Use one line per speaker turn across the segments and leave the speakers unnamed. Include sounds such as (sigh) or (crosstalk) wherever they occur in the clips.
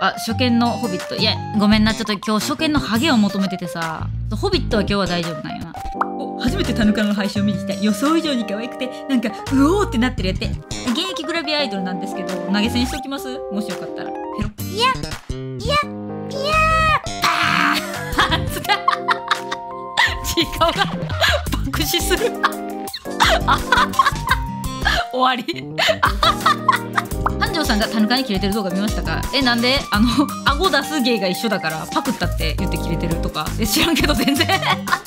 あ初見のホビットいやごめんなちょっと今日初見のハゲを求めててさホビットは今日は大丈夫なんやなお初めてタヌカの配信を見に来た予想以上に可愛くてなんかうおーってなってるやって現役グラビアアイドルなんですけど投げ銭しときますもしよかったらペロいやいやいやああつかち顔が爆死する終わりさんがタヌカに切れてる動画見ましたかえなんであの (laughs) 顎出す芸が一緒だからパクったって言って切れてるとかえ知らんけど全然 (laughs)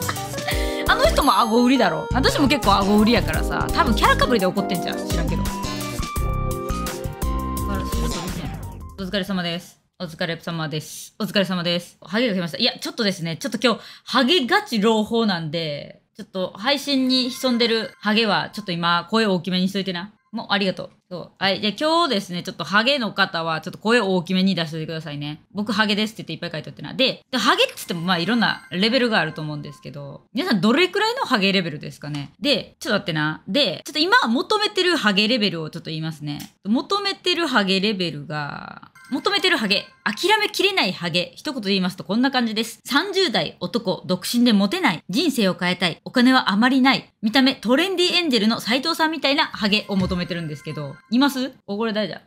あの人も顎売りだろ私も結構顎売りやからさ多分キャラかぶりで怒ってんじゃん知らんけどお疲れ様ですお疲れ様です。お疲れ様です。ハゲが来ました。いや、ちょっとですね、ちょっと今日、ハゲガチ朗報なんで、ちょっと配信に潜んでるハゲは、ちょっと今、声を大きめにしといてな。もうありがとう。そう。はい。じゃあ今日ですね、ちょっとハゲの方は、ちょっと声を大きめに出しておいてくださいね。僕ハゲですって言っていっぱい書いておってな。で、でハゲって言ってもまあいろんなレベルがあると思うんですけど、皆さんどれくらいのハゲレベルですかねで、ちょっと待ってな。で、ちょっと今求めてるハゲレベルをちょっと言いますね。求めてるハゲレベルが、求めてるハゲ、諦めきれないハゲ、一言で言いますとこんな感じです。30代、男、独身でモテない、人生を変えたい、お金はあまりない、見た目トレンディエンジェルの斎藤さんみたいなハゲを求めてるんですけど、いますお、これ丈夫。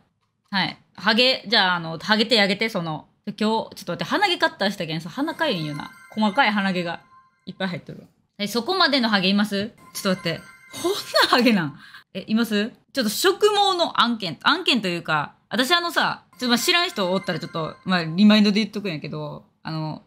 はい。ハゲ、じゃあ、あの、ハゲてあげて、その、今日、ちょっと待って、鼻毛カッターしたけんさ、鼻かゆいんよな。細かい鼻毛がいっぱい入っとる。え、そこまでのハゲいますちょっと待って。こんなハゲなんえ、いますちょっと植毛の案件、案件というか、私あのさ、ちょまあ知らん人おったらちょっと、まあ、リマインドで言っとくんやけど、あの、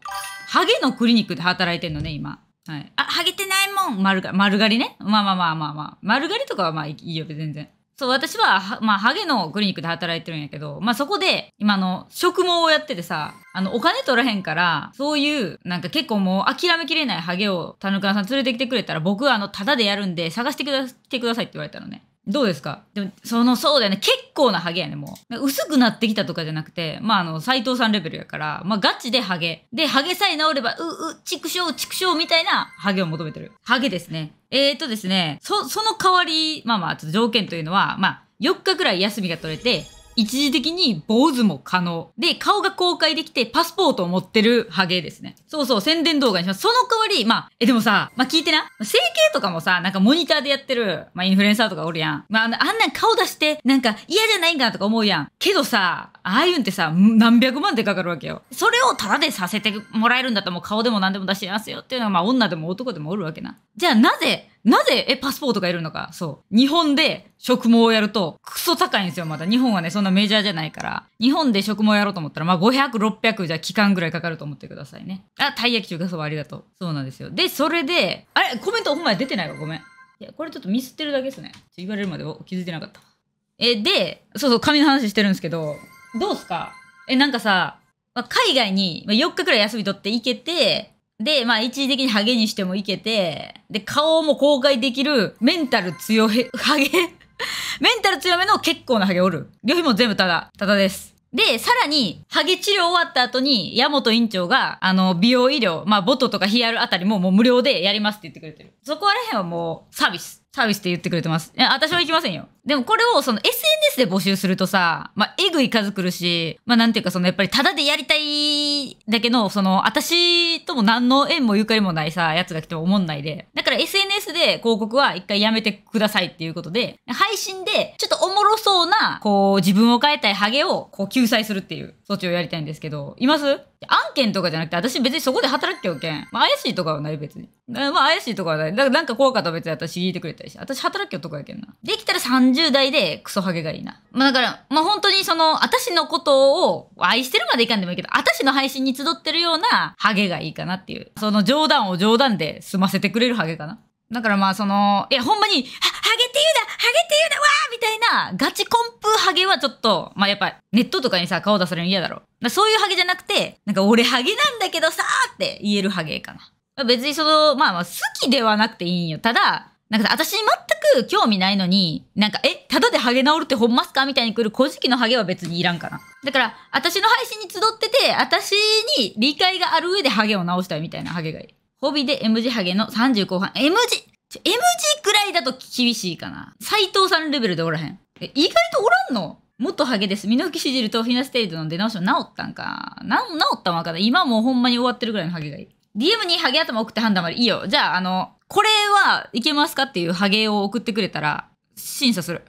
ハゲのクリニックで働いてんのね、今。はい。あ、ハゲてないもん丸が、丸刈りね。まあまあまあまあまあ。丸刈りとかはまあいいよ、全然。そう、私は、はまあ、ハゲのクリニックで働いてるんやけど、まあ、そこで、今の、植毛をやっててさ、あの、お金取らへんから、そういう、なんか結構もう諦めきれないハゲを、田中さん連れてきてくれたら、僕はあの、タダでやるんで、探してくだ、来てくださいって言われたのね。どうですかでも、その、そうだよね。結構なハゲやね、もう。薄くなってきたとかじゃなくて、まあ、あの、斎藤さんレベルやから、まあ、ガチでハゲ。で、ハゲさえ治れば、う、う、畜生、畜生みたいなハゲを求めてる。ハゲですね。えーとですね、そ、その代わり、まあまあ、ちょっと条件というのは、まあ、4日くらい休みが取れて、一時的に坊主も可能。で、顔が公開できて、パスポートを持ってるハゲですね。そうそう、宣伝動画にします。その代わり、まあ、え、でもさ、まあ聞いてな。整形とかもさ、なんかモニターでやってる、まあインフルエンサーとかおるやん。まあ、あんな顔出して、なんか嫌じゃないんかなとか思うやん。けどさ、ああいうんってさ、何百万でかかるわけよ。それをタダでさせてもらえるんだったらもう顔でも何でも出してますよっていうのは、まあ女でも男でもおるわけな。じゃあなぜ、なぜ、え、パスポートがいるのか。そう。日本で植毛をやると、クソ高いんですよ、まだ。日本はね、そんなメジャーじゃないから。日本で植毛やろうと思ったら、まあ、500、600じゃ期間ぐらいかかると思ってくださいね。あ、たい焼き中華そばありがとう。そうなんですよ。で、それで、あれコメントほんまに出てないわ、ごめん。いや、これちょっとミスってるだけですね。言われるまで気づいてなかった。え、で、そうそう、紙の話してるんですけど、どうすかえ、なんかさ、まあ、海外に4日くらい休み取って行けて、で、まあ一時的にハゲにしてもいけて、で、顔も公開できる、メンタル強へ、ハゲ (laughs) メンタル強めの結構なハゲおる。旅費も全部ただ、ただです。で、さらに、ハゲ治療終わった後に、矢本院長が、あの、美容医療、まあ、ボトとかヒアルあたりももう無料でやりますって言ってくれてる。そこあれへんはもう、サービス。サービスって言ってくれてます。いや、私は行きませんよ。でもこれをその SNS で募集するとさ、まあ、えぐい数来るし、まあ、なんていうかそのやっぱりタダでやりたいだけの、その、私とも何の縁もゆかりもないさ、やつが来ても思んないで。だから SNS で広告は一回やめてくださいっていうことで、配信でちょっとおもろそうな、こう、自分を変えたいハゲを、こう、救済するっていう措置をやりたいんですけど、います案件とかじゃなくて、私別にそこで働きよけん。まあ、怪しいとかはない別に。まあ、怪しいとかはない。だからなんか怖かったら別に私聞いてくれたりし、私働きよとかやけんな。できたら30 30代でクソハゲがいいな。まあだから、まあ本当にその、私のことを愛してるまでいかんでもいいけど、私の配信に集ってるようなハゲがいいかなっていう。その冗談を冗談で済ませてくれるハゲかな。だからまあその、いやほんまに、ハゲて言うなハゲて言うなわーみたいな、ガチコンプハゲはちょっと、まあやっぱネットとかにさ、顔出されるの嫌だろ。だそういうハゲじゃなくて、なんか俺ハゲなんだけどさーって言えるハゲかな。別にその、まあまあ好きではなくていいんよ。ただ、なんか私に全く興味ないのに、なんか、え、ただでハゲ治るってほんますかみたいに来る古事記のハゲは別にいらんかな。だから、私の配信に集ってて、私に理解がある上でハゲを治したいみたいなハゲがいい。ホビで M 字ハゲの30後半。M 字 !M 字くらいだと厳しいかな。斎藤さんレベルでおらへん。え、意外とおらんのもっとハゲです。ミノキシジルとフィナステイドの出直しは治ったんか。な、治ったんわかんない。今もうほんまに終わってるぐらいのハゲがいい。DM にハゲ頭送って判断までいいよ。じゃあ、あの、これはいけますかっていうハゲを送ってくれたら、審査する。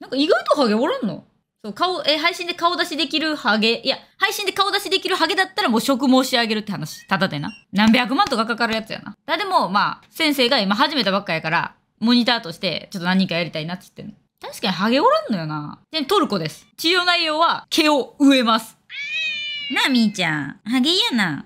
なんか意外とハゲおらんのそう、顔、え、配信で顔出しできるハゲ、いや、配信で顔出しできるハゲだったらもう職申し上げるって話。ただでな。何百万とかかかるやつやな。だでも、まあ、先生が今始めたばっかやから、モニターとして、ちょっと何人かやりたいなって言ってんの。確かにハゲおらんのよな。で、トルコです。治療内容は、毛を植えます。なあ、みーちゃん。ハゲやな。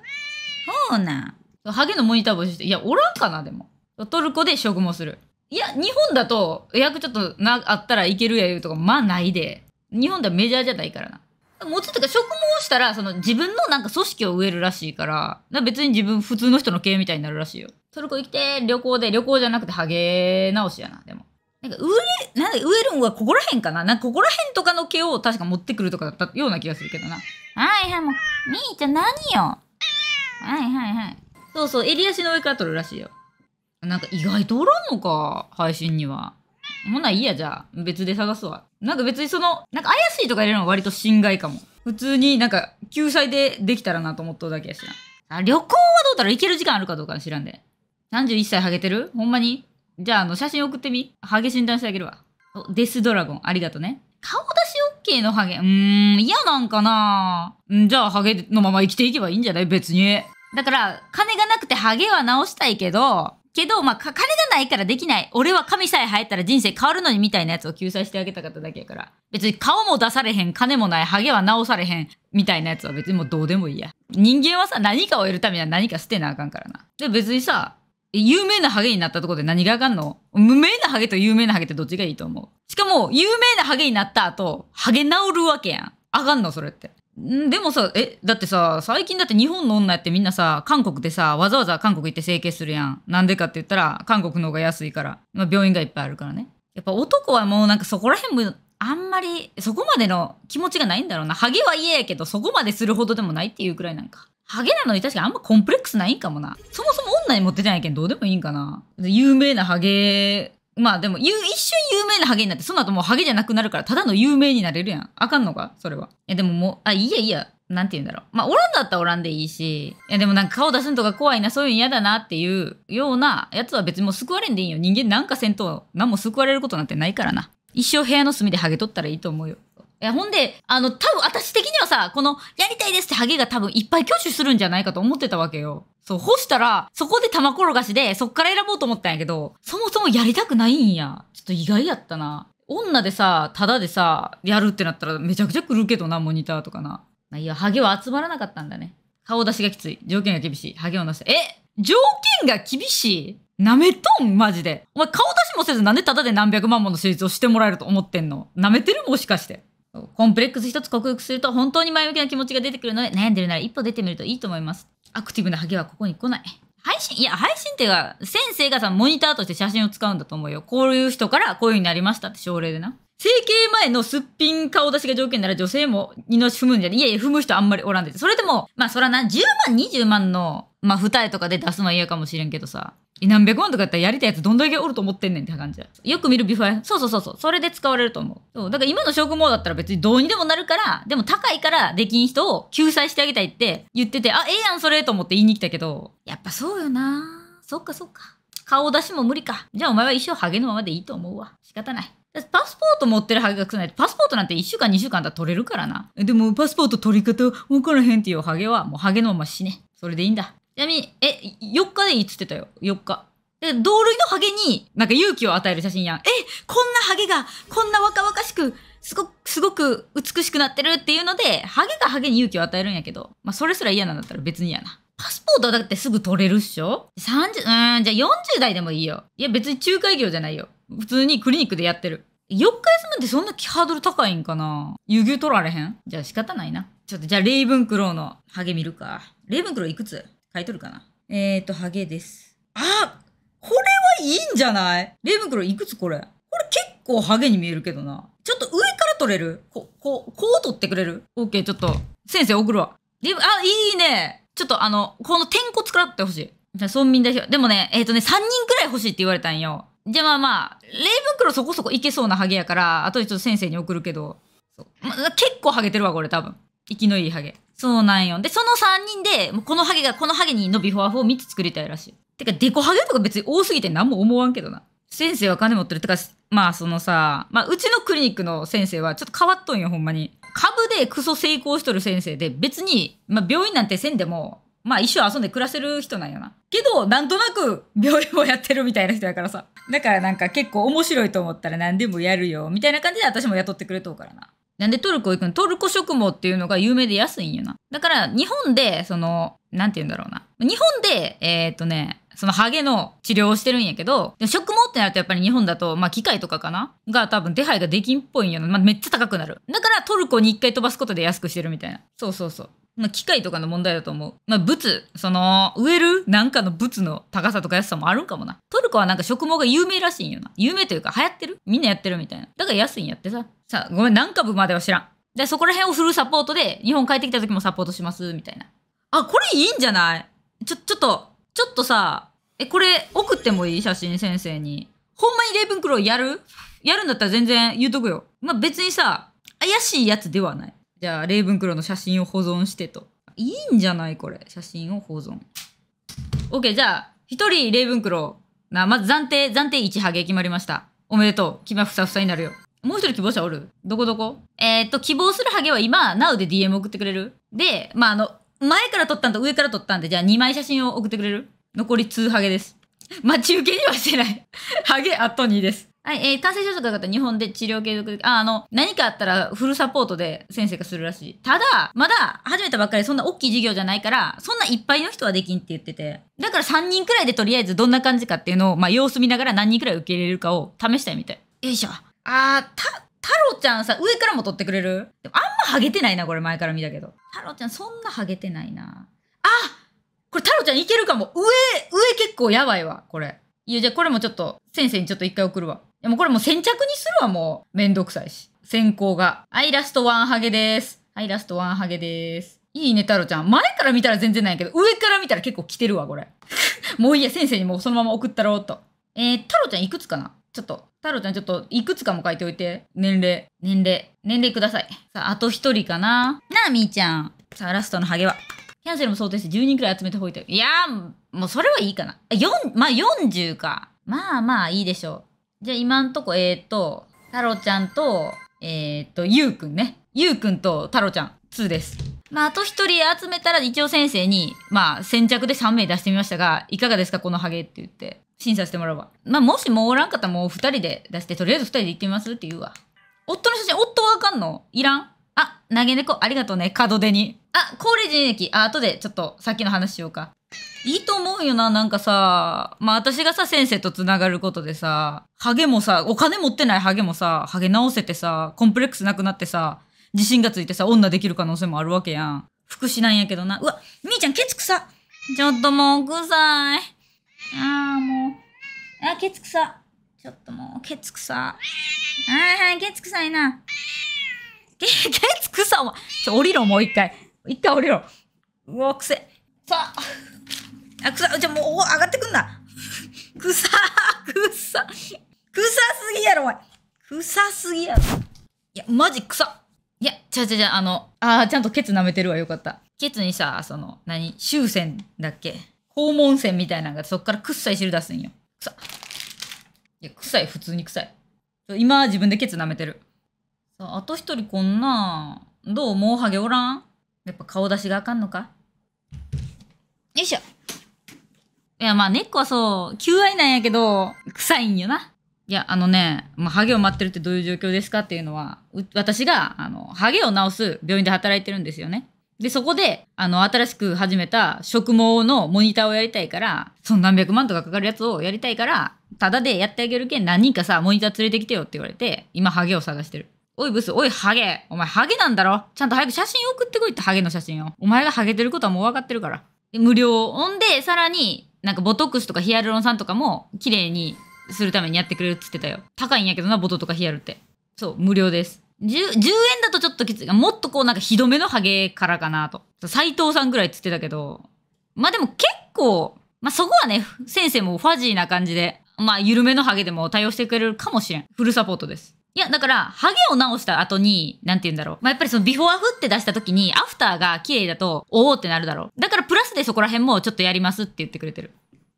ほうな。ハゲのモニター募集して、いや、おらんかな、でも。トルコで植毛する。いや、日本だと、予約ちょっとな、あったらいけるやいうとか、まあないで。日本ではメジャーじゃないからな。もうちょっとか、職毛したら、その自分のなんか組織を植えるらしいから、から別に自分普通の人の毛みたいになるらしいよ。トルコ行きて、旅行で、旅行じゃなくてハゲ直しやな、でも。なんか植え、なん植えるんはここら辺かななんかここら辺とかの毛を確か持ってくるとかだったような気がするけどな。はいはい、もう、みーちゃん何よはいはいはい。そうそう、襟足の上から撮るらしいよ。なんか意外とおらんのか、配信には。ほんないいや、じゃあ。別で探すわ。なんか別にその、なんか怪しいとか入れるのは割と心外かも。普通になんか救済でできたらなと思っただけやしな。あ、旅行はどうだろう行ける時間あるかどうか知らんで。31歳ハゲてるほんまにじゃあ、あの、写真送ってみ。ハゲ診断してあげるわ。デスドラゴン、ありがとね。顔出し OK のハゲ。うーん、嫌なんかなうん、じゃあ、ハゲのまま生きていけばいいんじゃない別に。だから、金がなくてハゲは直したいけど、けど、まあ、金がないからできない。俺は神さえ生ったら人生変わるのにみたいなやつを救済してあげたかっただけやから。別に顔も出されへん、金もない、ハゲは直されへん、みたいなやつは別にもうどうでもいいや。人間はさ、何かを得るためには何か捨てなあかんからな。で、別にさ、有名なハゲになったとこで何があかんの無名なハゲと有名なハゲってどっちがいいと思うしかも、有名なハゲになった後、ハゲ治るわけやん。あかんのそれって。でもさ、え、だってさ、最近だって日本の女やってみんなさ、韓国でさ、わざわざ韓国行って整形するやん。なんでかって言ったら、韓国の方が安いから。まあ、病院がいっぱいあるからね。やっぱ男はもうなんかそこら辺も、あんまり、そこまでの気持ちがないんだろうな。ハゲは嫌やけど、そこまでするほどでもないっていうくらいなんか。ハゲなのに確かあんまコンプレックスないんかもな。そもそも女に持ってじゃないけんどうでもいいんかな。有名なハゲまあでも、一瞬有名なハゲになって、その後もうハゲじゃなくなるから、ただの有名になれるやん。あかんのかそれは。いや、でももう、あ、いいやいいや。なんて言うんだろう。まあ、おらんだったらおらんでいいし、いやでもなんか顔出すんとか怖いな、そういうの嫌だなっていうようなやつは別にもう救われんでいいよ。人間なんかせんと、何も救われることなんてないからな。一生部屋の隅でハゲとったらいいと思うよ。え、ほんで、あの、多分私的にはさ、この、やりたいですってハゲが多分いっぱい挙手するんじゃないかと思ってたわけよ。そう、干したら、そこで玉転がしで、そっから選ぼうと思ったんやけど、そもそもやりたくないんや。ちょっと意外やったな。女でさ、ただでさ、やるってなったらめちゃくちゃ来るけどな、モニターとかな。まあ、いや、ハゲは集まらなかったんだね。顔出しがきつい。条件が厳しい。ハゲを出して。え条件が厳しい舐めとんマジで。お前顔出しもせずなんでタダで何百万もの手術をしてもらえると思ってんの舐めてるもしかして。コンプレックス一つ克服すると本当に前向きな気持ちが出てくるので悩んでるなら一歩出てみるといいと思います。アクティブなハゲはここに来ない。配信、いや、配信っていうか、先生がさ、モニターとして写真を使うんだと思うよ。こういう人からこういう風になりましたって症例でな。整形前のすっぴん顔出しが条件なら女性も二の踏むんじゃないいやいや、踏む人あんまりおらんで。それでも、まあそらな、10万、20万の、まあ二重とかで出すのは嫌かもしれんけどさ。何百万とかやったらやりたいやつどんだけおると思ってんねんって感じだ。よく見るビフォーそうそうそうそう。それで使われると思う。そう。だから今の職務だったら別にどうにでもなるから、でも高いからできん人を救済してあげたいって言ってて、あ、ええやんそれと思って言いに来たけど、やっぱそうよなそっかそっか。顔出しも無理か。じゃあお前は一生ハゲのままでいいと思うわ。仕方ない。パスポート持ってるハゲがくないと、パスポートなんて1週間2週間だ取れるからな。でもパスポート取り方分からへんっていうハゲは、もうハゲのまま死ね。それでいいんだ。ちなみに、え、4日でいいっつってたよ。4日。で、同類のハゲに、なんか勇気を与える写真やん。え、こんなハゲが、こんな若々しく、すごく、すごく美しくなってるっていうので、ハゲがハゲに勇気を与えるんやけど、まあ、それすら嫌なんだったら別にやな。パスポートはだってすぐ取れるっしょ ?30、うん、じゃあ40代でもいいよ。いや、別に仲介業じゃないよ。普通にクリニックでやってる。4日休むってそんなハードル高いんかな湯給取られへんじゃあ仕方ないな。ちょっとじゃあレイブンクローのハゲ見るか。レイブンクローいくつ書いとるかなえーと、ハゲです。あこれはいいんじゃないレブクロいくつこれこれ結構ハゲに見えるけどな。ちょっと上から取れるこ、こう、こう取ってくれる ?OK、ちょっと、先生送るわ。レブ、あ、いいねちょっとあの、この点骨からってほしい。村民代表。でもね、えっ、ー、とね、3人くらい欲しいって言われたんよ。じゃあまあまあ、レイブ袋そこそこいけそうなハゲやから、あとでちょっと先生に送るけど、そうま、結構ハゲてるわ、これ多分。生きのいいハゲ。そうなんよ。で、その3人で、このハゲがこのハゲに伸びフォアフォー3つ作りたいらしい。てか、デコハゲとか別に多すぎて何も思わんけどな。先生は金持ってる。てか、まあそのさ、まあうちのクリニックの先生はちょっと変わっとんよ、ほんまに。株でクソ成功しとる先生で、別に、まあ病院なんてせんでも、まあ一生遊んで暮らせる人なんよな。けど、なんとなく病院をやってるみたいな人やからさ。だからなんか結構面白いと思ったら何でもやるよ、みたいな感じで私も雇ってくれとうからな。なんでトルコ行くのトルコ食毛っていうのが有名で安いんよな。だから日本で、その、なんて言うんだろうな。日本で、えー、っとね、そのハゲの治療をしてるんやけど、で食毛ってなるとやっぱり日本だと、まあ機械とかかなが多分手配ができんっぽいんやな。まあめっちゃ高くなる。だからトルコに一回飛ばすことで安くしてるみたいな。そうそうそう。まあ機械とかの問題だと思う。まあ物、その、植えるなんかの物の高さとか安さもあるんかもな。トルコはなんか食毛が有名らしいんよな。有名というか流行ってるみんなやってるみたいな。だから安いんやってさ。さごめん、何株までは知らん。で、そこら辺を振るサポートで、日本帰ってきた時もサポートします、みたいな。あ、これいいんじゃないちょ、ちょっと、ちょっとさ、え、これ送ってもいい写真、先生に。ほんまにレイブンクローやるやるんだったら全然言うとくよ。まあ、別にさ、怪しいやつではない。じゃあ、レイブンクローの写真を保存してと。いいんじゃないこれ。写真を保存。OK、じゃあ、一人レイブンクロー。な、まず暫定、暫定1ハゲ決まりました。おめでとう。気まふさふさになるよ。もう一人希望者おるどこどこえー、っと、希望するハゲは今、Now で DM 送ってくれるで、まあ、あの、前から撮ったんと上から撮ったんで、じゃあ2枚写真を送ってくれる残り2ハゲです。まあ、中継にはしてない。(laughs) ハゲあと2です。はい、えー、感染症とかだったら日本で治療継続あ、あの、何かあったらフルサポートで先生がするらしい。ただ、まだ始めたばっかりそんな大きい授業じゃないから、そんないっぱいの人はできんって言ってて。だから3人くらいでとりあえずどんな感じかっていうのを、まあ、様子見ながら何人くらい受け入れるかを試したいみたい。よいしょ。あー、た、太郎ちゃんさ、上からも撮ってくれるでもあんまハゲてないな、これ前から見たけど。太郎ちゃんそんなハゲてないな。あこれ太郎ちゃんいけるかも。上、上結構やばいわ、これ。いや、じゃあこれもちょっと、先生にちょっと一回送るわ。でもこれもう先着にするわ、もう。めんどくさいし。先行が。アイラストワンハゲです。アイラストワンハゲです。いいね、太郎ちゃん。前から見たら全然ないけど、上から見たら結構来てるわ、これ。(laughs) もういいや、先生にもうそのまま送ったろうと。えー、太郎ちゃんいくつかなちょっと、太郎ちゃんちょっといくつかも書いておいて。年齢。年齢。年齢ください。さあ、あと一人かな。なあ、みーちゃん。さあ、ラストのハゲは。キャンセルも想定して10人くらい集めておいて。いやー、もうそれはいいかな。4、まあ40か。まあまあいいでしょう。じゃあ今んとこ、えーと、太郎ちゃんと、えーと、ゆうくんね。ゆうくんと太郎ちゃん、2です。まあ、あと一人集めたら一応先生に、まあ、先着で3名出してみましたが、いかがですか、このハゲって言って。審査してもらうわ。まあ、もしもおらんかったらもう二人で出して、とりあえず二人で行ってみますって言うわ。夫の写真、夫はかんのいらんあ、投げ猫、ありがとうね、門出に。あ、高齢人駅。あ、後でちょっとさっきの話しようか。いいと思うよな、なんかさ、まあ私がさ、先生と繋がることでさ、ハゲもさ、お金持ってないハゲもさ、ハゲ直せてさ、コンプレックスなくなってさ、自信がついてさ、女できる可能性もあるわけやん。福祉なんやけどな。うわ、みーちゃんケツ臭ちょっともう臭い。あーもう。あ、ケツくさ。ちょっともう、ケツくさ。あー、ケツくさいな。ケ、ケツくさ、お前。ちょ、降りろ、もう一回。一回降りろ。うわ、くせ。さあ。あ、くさ、じゃもう、お上がってくんな。くさ、くさ。くさすぎやろ、お前。くさすぎやろ。いや、マジくさ。いや、ちゃちゃちゃ、あの、あー、ちゃんとケツ舐めてるわ、よかった。ケツにさ、その、何、終戦だっけ訪問船みたいなのがそっから臭い汁出すんよ。臭い。いや、臭い。普通に臭い。今、自分でケツ舐めてる。さあ、と一人こんな、どうもうハゲおらんやっぱ顔出しがあかんのかよいしょ。いや、まあ、猫はそう、求愛なんやけど、臭いんよな。いや、あのね、まあ、ハゲを待ってるってどういう状況ですかっていうのは、私が、あの、ハゲを治す病院で働いてるんですよね。で、そこで、あの、新しく始めた植毛のモニターをやりたいから、その何百万とかかかるやつをやりたいから、ただでやってあげるけん何人かさ、モニター連れてきてよって言われて、今ハゲを探してる。おいブス、おいハゲ。お前ハゲなんだろちゃんと早く写真送ってこいってハゲの写真を。お前がハゲてることはもう分かってるから。無料。ほんで、さらに、なんかボトックスとかヒアルロン酸とかも綺麗にするためにやってくれるって言ってたよ。高いんやけどな、ボトとかヒアルって。そう、無料です。10, 10円だとちょっときついもっとこうなんかひどめのハゲからかなと。斎藤さんぐらいっつってたけど。まあでも結構、まあそこはね、先生もファジーな感じで、まあ緩めのハゲでも対応してくれるかもしれん。フルサポートです。いや、だから、ハゲを直した後に、なんて言うんだろう。まあ、やっぱりそのビフォーアフって出した時に、アフターが綺麗だと、おおってなるだろう。だから、プラスでそこら辺もちょっとやりますって言ってくれてる。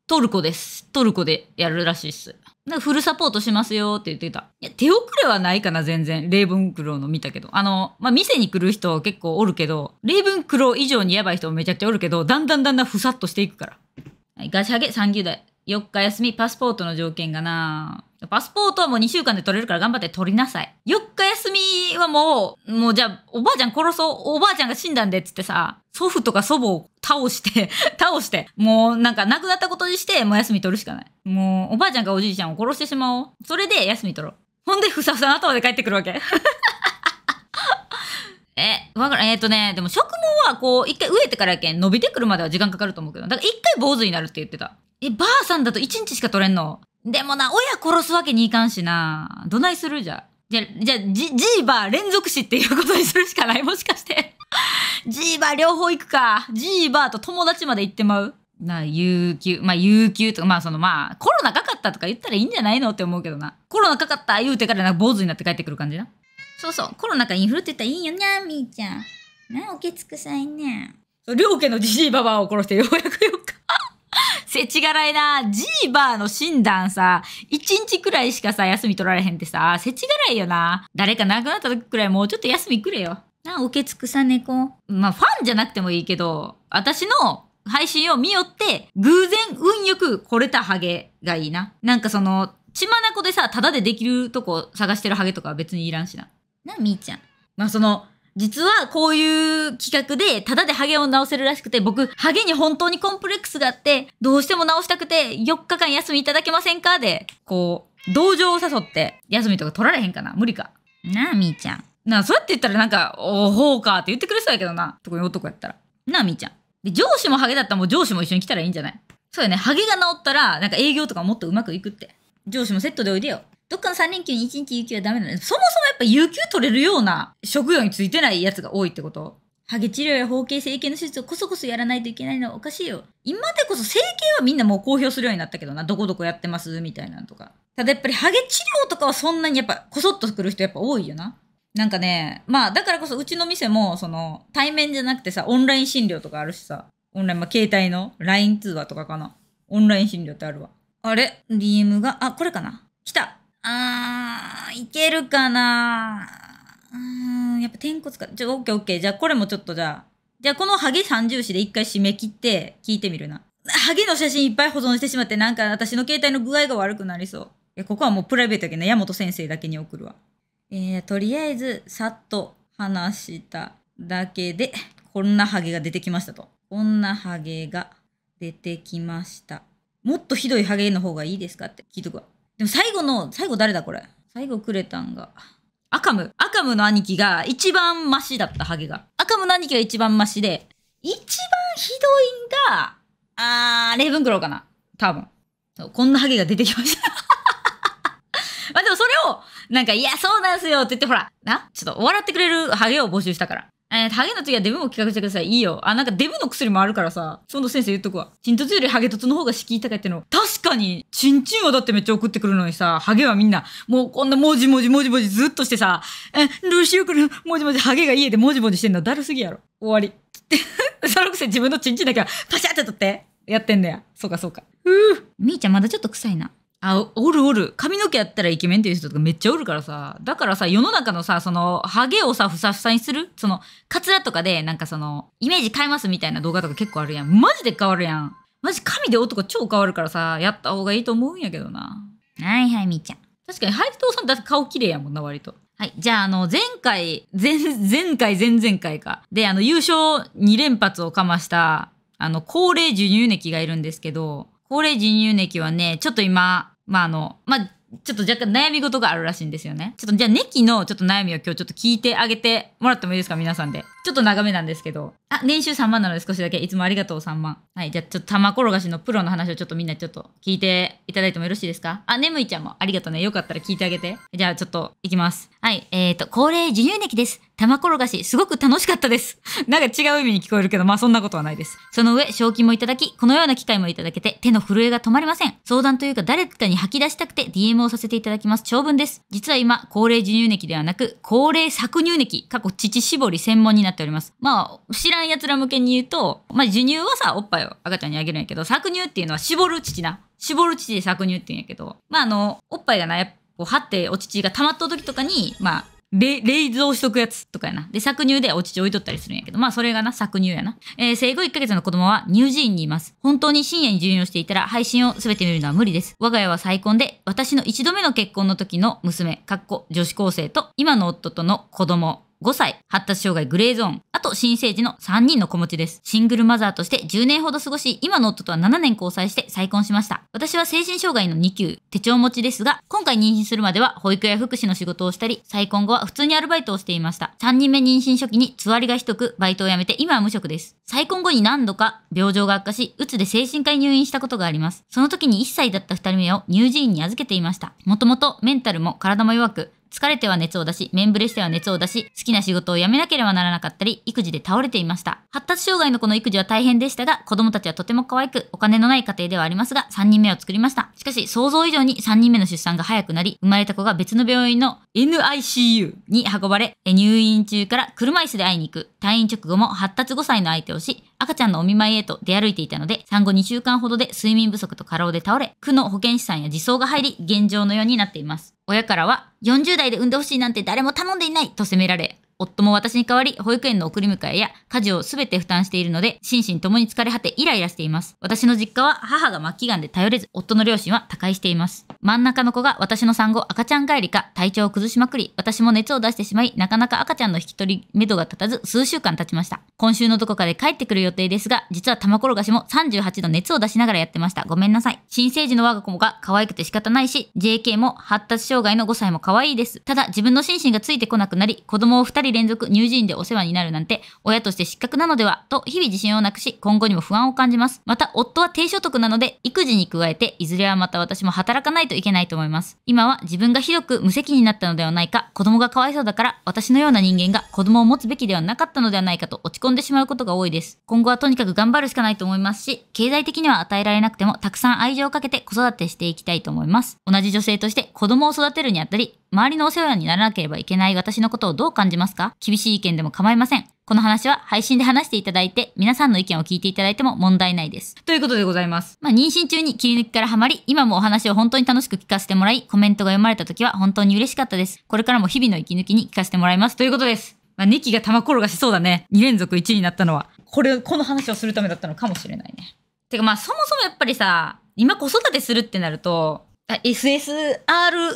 トルコです。トルコでやるらしいっす。なんかフルサポートしますよって言ってた。いや、手遅れはないかな、全然。レイブンクローの見たけど。あの、まあ、店に来る人結構おるけど、レイブンクロー以上にやばい人もめちゃくちゃおるけど、だんだんだんだんふさっとしていくから。ガシャゲ、3級代。4日休み、パスポートの条件がなパスポートはもう2週間で取れるから頑張って取りなさい。4日休みはもう、もうじゃあ、おばあちゃん殺そう。おばあちゃんが死んだんで、っつってさ、祖父とか祖母を倒して (laughs) 倒して、もうなんか亡くなったことにして、もう休み取るしかない。もう、おばあちゃんかおじいちゃんを殺してしまおう。それで休み取ろう。ほんで、ふさふさの頭で帰ってくるわけ。(laughs) え、わからん。えっ、ー、とね、でも食毛はこう、一回植えてからやけん、伸びてくるまでは時間かかると思うけど、だから一回坊主になるって言ってた。え、ばあさんだと一日しか取れんのでもな、親殺すわけにいかんしな。どないするじゃ。じゃ、じゃ、じ、ジーバー連続死っていうことにするしかない。もしかしてジーバー両方行くか。ジーバーと友達まで行ってまう。な、有給、まあ、有給とか、まあ、その、まあ、コロナかかったとか言ったらいいんじゃないのって思うけどな。コロナかかった言うてからなんか坊主になって帰ってくる感じな。そうそう、コロナかインフルって言ったらいいよな、みーちゃん。な、おけつくさいね。両家のジーババーを殺してようやくよっか。(laughs) せちがらいな。ジーバーの診断さ、1日くらいしかさ、休み取られへんってさ、せちがらいよな。誰か亡くなった時くらいもうちょっと休みくれよ。な、受け尽くさ猫。まあ、ファンじゃなくてもいいけど、私の配信を見よって、偶然運よく来れたハゲがいいな。なんかその、血眼でさ、タダでできるとこ探してるハゲとかは別にいらんしな。な、みーちゃん。まあ、その、実はこういう企画で、ただでハゲを直せるらしくて、僕、ハゲに本当にコンプレックスがあって、どうしても直したくて、4日間休みいただけませんかで、こう、同情を誘って、休みとか取られへんかな無理か。なあ、みーちゃん。なあ、そうやって言ったらなんか、おほうかって言ってくれそうやけどな。特に男やったら。なあ、みーちゃん。で、上司もハゲだったらもう上司も一緒に来たらいいんじゃないそうやね。ハゲが治ったら、なんか営業とかもっとうまくいくって。上司もセットでおいでよ。どっかの3連休に1日有給はダメなのそもそもやっぱ有給取れるような職業についてないやつが多いってことハゲ治療や包茎整形の手術をこそこそやらないといけないのはおかしいよ。今でこそ整形はみんなもう公表するようになったけどな、どこどこやってますみたいなのとか。ただやっぱりハゲ治療とかはそんなにやっぱこそっと来る人やっぱ多いよな。なんかね、まあだからこそうちの店もその対面じゃなくてさ、オンライン診療とかあるしさ、オンライン、まあ携帯の LINE 通話とかかな。オンライン診療ってあるわ。あれ ?DM が、あ、これかな来たあー、いけるかなうーん、やっぱ天骨か。ちょ、オッケーオッケー。じゃあこれもちょっとじゃあ。じゃあこのハゲ三重視で一回締め切って聞いてみるな。ハゲの写真いっぱい保存してしまって、なんか私の携帯の具合が悪くなりそう。いや、ここはもうプライベートやけどね、矢本先生だけに送るわ。えー、とりあえず、さっと話しただけで、こんなハゲが出てきましたと。こんなハゲが出てきました。もっとひどいハゲの方がいいですかって聞いとくわ。でも最後の、最後誰だこれ。最後くれたんが。アカム。アカムの兄貴が一番マシだった、ハゲが。アカムの兄貴が一番マシで、一番ひどいんが、あー、レイブンクローかな。多分。そう、こんなハゲが出てきました。(laughs) まあでもそれを、なんか、いや、そうなんすよって言って、ほら、な、ちょっと笑ってくれるハゲを募集したから。えー、ハゲの次はデブも企画してください。いいよ。あ、なんかデブの薬もあるからさ、その先生言っとくわ。チントツよりハゲトツの方が敷居高いっての。確かに、チンチンはだってめっちゃ送ってくるのにさ、ハゲはみんな、もうこんなもじもじもじもじずっとしてさ、え、ルシしようかな、もじもじ、ハゲが家でもじもじしてんのだるすぎやろ。終わり。(laughs) そのくせ自分のチンチンだけはパシャって取って、やってんだよ。そうかそうか。うぅ。みーちゃんまだちょっと臭いな。あおるおる髪の毛やったらイケメンっていう人とかめっちゃおるからさだからさ世の中のさそのハゲをさふさふさにするそのカツラとかでなんかそのイメージ変えますみたいな動画とか結構あるやんマジで変わるやんマジ髪で男超変わるからさやった方がいいと思うんやけどなはいはいみーちゃん確かにハイトさんだって顔綺麗やもんな割とはい。じゃあ、あの、前回、前、前回、前々回か。で、あの、優勝2連発をかました、あの、高齢授乳歴がいるんですけど、高齢授乳歴はね、ちょっと今、まああの、まあ、ちょっと若干悩み事があるらしいんですよね。ちょっとじゃあ、ネキのちょっと悩みを今日ちょっと聞いてあげてもらってもいいですか、皆さんで。ちょっと長めなんですけど。あ、年収3万なので少しだけ。いつもありがとう3万。はい、じゃあ、ちょっと玉転がしのプロの話をちょっとみんなちょっと聞いていただいてもよろしいですかあ、眠いちゃんもありがとうね。よかったら聞いてあげて。じゃあ、ちょっと行きます。はい、えっ、ー、と、恒例自由ネキです。玉転がし、すごく楽しかったです。(laughs) なんか違う意味に聞こえるけど、まあそんなことはないです。その上、賞金もいただき、このような機会もいただけて、手の震えが止まりません。相談というか、誰かに吐き出したくて DM をさせていただきます。長文です。実は今、高齢授乳歴ではなく、高齢搾乳歴、過去乳絞り専門になっております。まあ、知らん奴ら向けに言うと、まあ授乳はさ、おっぱいを赤ちゃんにあげるんやけど、搾乳っていうのは絞る乳な。絞る乳で搾乳って言うんやけど、まああの、おっぱいがな、こう、はってお乳が溜まった時とかに、まあ、冷蔵しとくやつとかやな。で、搾乳でお乳置いとったりするんやけど、まあそれがな、搾乳やな。えー、生後1ヶ月の子供は乳児院にいます。本当に深夜に授乳をしていたら配信を全て見るのは無理です。我が家は再婚で、私の1度目の結婚の時の娘、かっこ女子高生と、今の夫との子供5歳、発達障害グレーゾーン、あと新生児の3人の子持ちです。シングルマザーとして10年ほど過ごし、今の夫とは7年交際して再婚しました。私は精神障害の2級、手帳持ちですが、今回妊娠するまでは保育や福祉の仕事をしたり、再婚後は普通にアルバイトをしていました。3人目妊娠初期につわりがひどく、バイトを辞めて今は無職です。再婚後に何度か病状が悪化し、うつで精神科に入院したことがあります。その時に1歳だった2人目を乳児院に預けていました。もともとメンタルも体も弱く、疲れては熱を出し、面ぶれしては熱を出し、好きな仕事を辞めなければならなかったり、育児で倒れていました。発達障害の子の育児は大変でしたが、子供たちはとても可愛く、お金のない家庭ではありますが、3人目を作りました。しかし、想像以上に3人目の出産が早くなり、生まれた子が別の病院の NICU に運ばれ、入院中から車椅子で会いに行く。退院直後も発達5歳の相手をし、赤ちゃんのお見舞いへと出歩いていたので、産後2週間ほどで睡眠不足と過労で倒れ、区の保健師さんや児相が入り、現状のようになっています。親からは、40代で産んでほしいなんて誰も頼んでいないと責められ、夫も私に代わり、保育園の送り迎えや家事を全て負担しているので、心身ともに疲れ果てイライラしています。私の実家は母が末期がんで頼れず、夫の両親は他界しています。真ん中の子が私の産後赤ちゃん帰りか体調を崩しまくり、私も熱を出してしまい、なかなか赤ちゃんの引き取り目処が立たず数週間経ちました。今週のどこかで帰ってくる予定ですが、実は玉転がしも38度熱を出しながらやってました。ごめんなさい。新生児の我が子が可愛くて仕方ないし、JK も発達障害の5歳も可愛いです。ただ自分の心身がついてこなくなり、子供を2人連続乳児院でお世話になるなんて、親として失格なのでは、と日々自信をなくし、今後にも不安を感じます。また、夫は低所得なので、育児に加えて、いずれはまた私も働かないといけないと思います。今は自分がひどく無責任になったのではないか、子供がかわいそうだから、私のような人間が子供を持つべきではなかったのではないかと落ち込んでしまうことが多いです。今後はとにかく頑張るしかないと思いますし、経済的には与えられなくても、たくさん愛情をかけて子育てしていきたいと思います。同じ女性として子供を育てるにあたり、周りのお世話にならなければいけない私のことをどう感じますか厳しい意見でも構いません。この話は配信で話していただいて、皆さんの意見を聞いていただいても問題ないです。ということでございます。まあ、妊娠中に切り抜きからハマり、今もお話を本当に楽しく聞かせてもらい、コメントが読まれた時は本当に嬉しかったです。これからも日々の息抜きに聞かせてもらいます。ということです。まあ、ネキが玉転がしそうだね。2連続1位になったのは。これ、この話をするためだったのかもしれないね。てかまあ、そもそもやっぱりさ、今子育てするってなると、SSR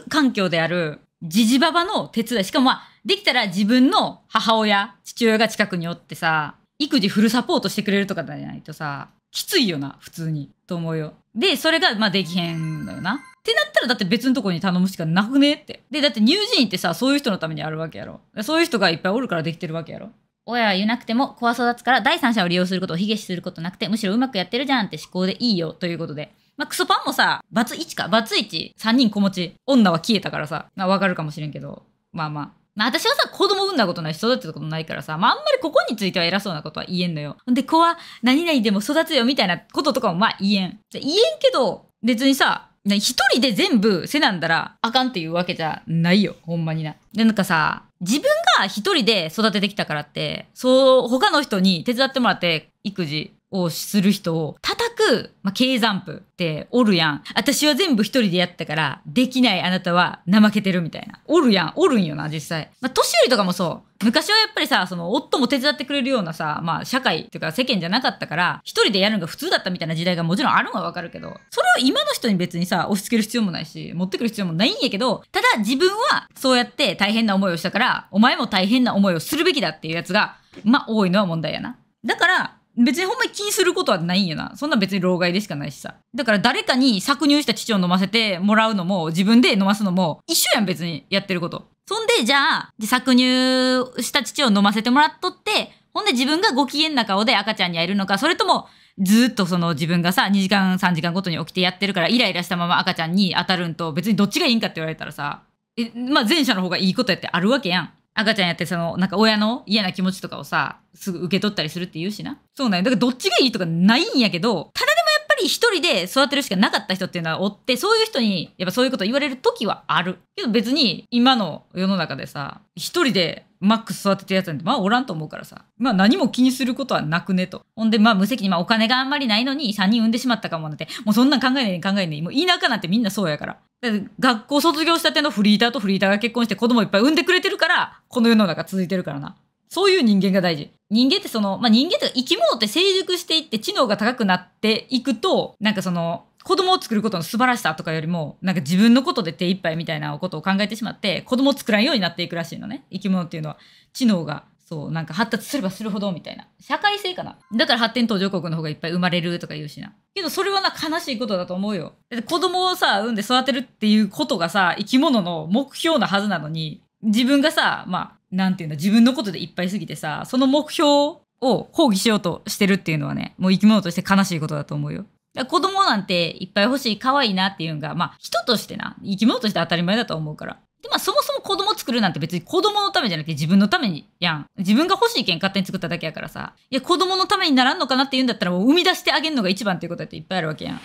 環境であるじじばばの手伝い。しかもまあ、できたら自分の母親、父親が近くにおってさ、育児フルサポートしてくれるとかじゃないとさ、きついよな、普通に。と思うよ。で、それが、まあ、できへんのよな。ってなったら、だって別のとこに頼むしかなくねって。で、だって乳児院ってさ、そういう人のためにあるわけやろ。そういう人がいっぱいおるからできてるわけやろ。親は言えなくても、子は育つから第三者を利用することを卑下することなくて、むしろうまくやってるじゃんって思考でいいよ、ということで。まあ、クソパンもさ、バツ1か、バツ1、3人子持ち、女は消えたからさ、まあ、わかるかもしれんけど、まあまあ。まあ、私はさ、子供産んだことないし、育てたことないからさ、まあ、あんまりここについては偉そうなことは言えんのよ。で、子は何々でも育つよみたいなこととかもまあ言えん。ゃ言えんけど、別にさ、一人で全部せなんだらあかんっていうわけじゃないよ。ほんまにな。で、なんかさ、自分が一人で育ててきたからって、そう、他の人に手伝ってもらって育児をする人を叩く、まあ、経算部っておるやん。私は全部一人でやったから、できないあなたは怠けてるみたいな。おるやん。おるんよな、実際。まあ、年寄りとかもそう。昔はやっぱりさ、その、夫も手伝ってくれるようなさ、まあ、社会っていうか世間じゃなかったから、一人でやるのが普通だったみたいな時代がもちろんあるのはわかるけど、それを今の人に別にさ、押し付ける必要もないし、持ってくる必要もないんやけど、ただ自分はそうやって大変な思いをしたから、お前も大変な思いをするべきだっていうやつが、まあ、多いのは問題やな。だから、別にほんまに気にすることはないんやな。そんな別に老害でしかないしさ。だから誰かに搾乳した父を飲ませてもらうのも、自分で飲ますのも、一緒やん別にやってること。そんで、じゃあ、搾乳した父を飲ませてもらっとって、ほんで自分がご機嫌な顔で赤ちゃんに会えるのか、それとも、ずっとその自分がさ、2時間3時間ごとに起きてやってるからイライラしたまま赤ちゃんに当たるんと別にどっちがいいんかって言われたらさ、え、まあ前者の方がいいことやってあるわけやん。赤ちゃんやってその、なんか親の嫌な気持ちとかをさ、すぐ受け取ったりするって言うしな。そうなんだからどっちがいいとかないんやけど、ただでも人一人で育てるしかなかった人っていうのはおって、そういう人に、やっぱそういうこと言われる時はある。けど別に、今の世の中でさ、一人でマックス育ててるやつなんてまあおらんと思うからさ。まあ何も気にすることはなくねと。ほんでまあ無責任、まあお金があんまりないのに3人産んでしまったかもなんて、もうそんなん考えない考えない。もう田舎なんてみんなそうやから。だから学校卒業したてのフリーターとフリーターが結婚して子供いっぱい産んでくれてるから、この世の中続いてるからな。そういう人間が大事。人間ってその、まあ、人間って生き物って成熟していって知能が高くなっていくと、なんかその、子供を作ることの素晴らしさとかよりも、なんか自分のことで手一杯みたいなことを考えてしまって、子供を作らんようになっていくらしいのね。生き物っていうのは、知能が、そう、なんか発達すればするほどみたいな。社会性かな。だから発展途上国の方がいっぱい生まれるとか言うしな。けどそれはな、悲しいことだと思うよ。だって子供をさ、産んで育てるっていうことがさ、生き物の目標なはずなのに、自分がさ、まあ、なんていうんだ、自分のことでいっぱいすぎてさ、その目標を放棄しようとしてるっていうのはね、もう生き物として悲しいことだと思うよ。子供なんていっぱい欲しい、可愛いなっていうのが、まあ人としてな、生き物として当たり前だと思うから。で、まあそもそも子供作るなんて別に子供のためじゃなくて自分のためにやん。自分が欲しいけん勝手に作っただけやからさ。いや、子供のためにならんのかなって言うんだったらもう生み出してあげるのが一番っていうことだっていっぱいあるわけやん。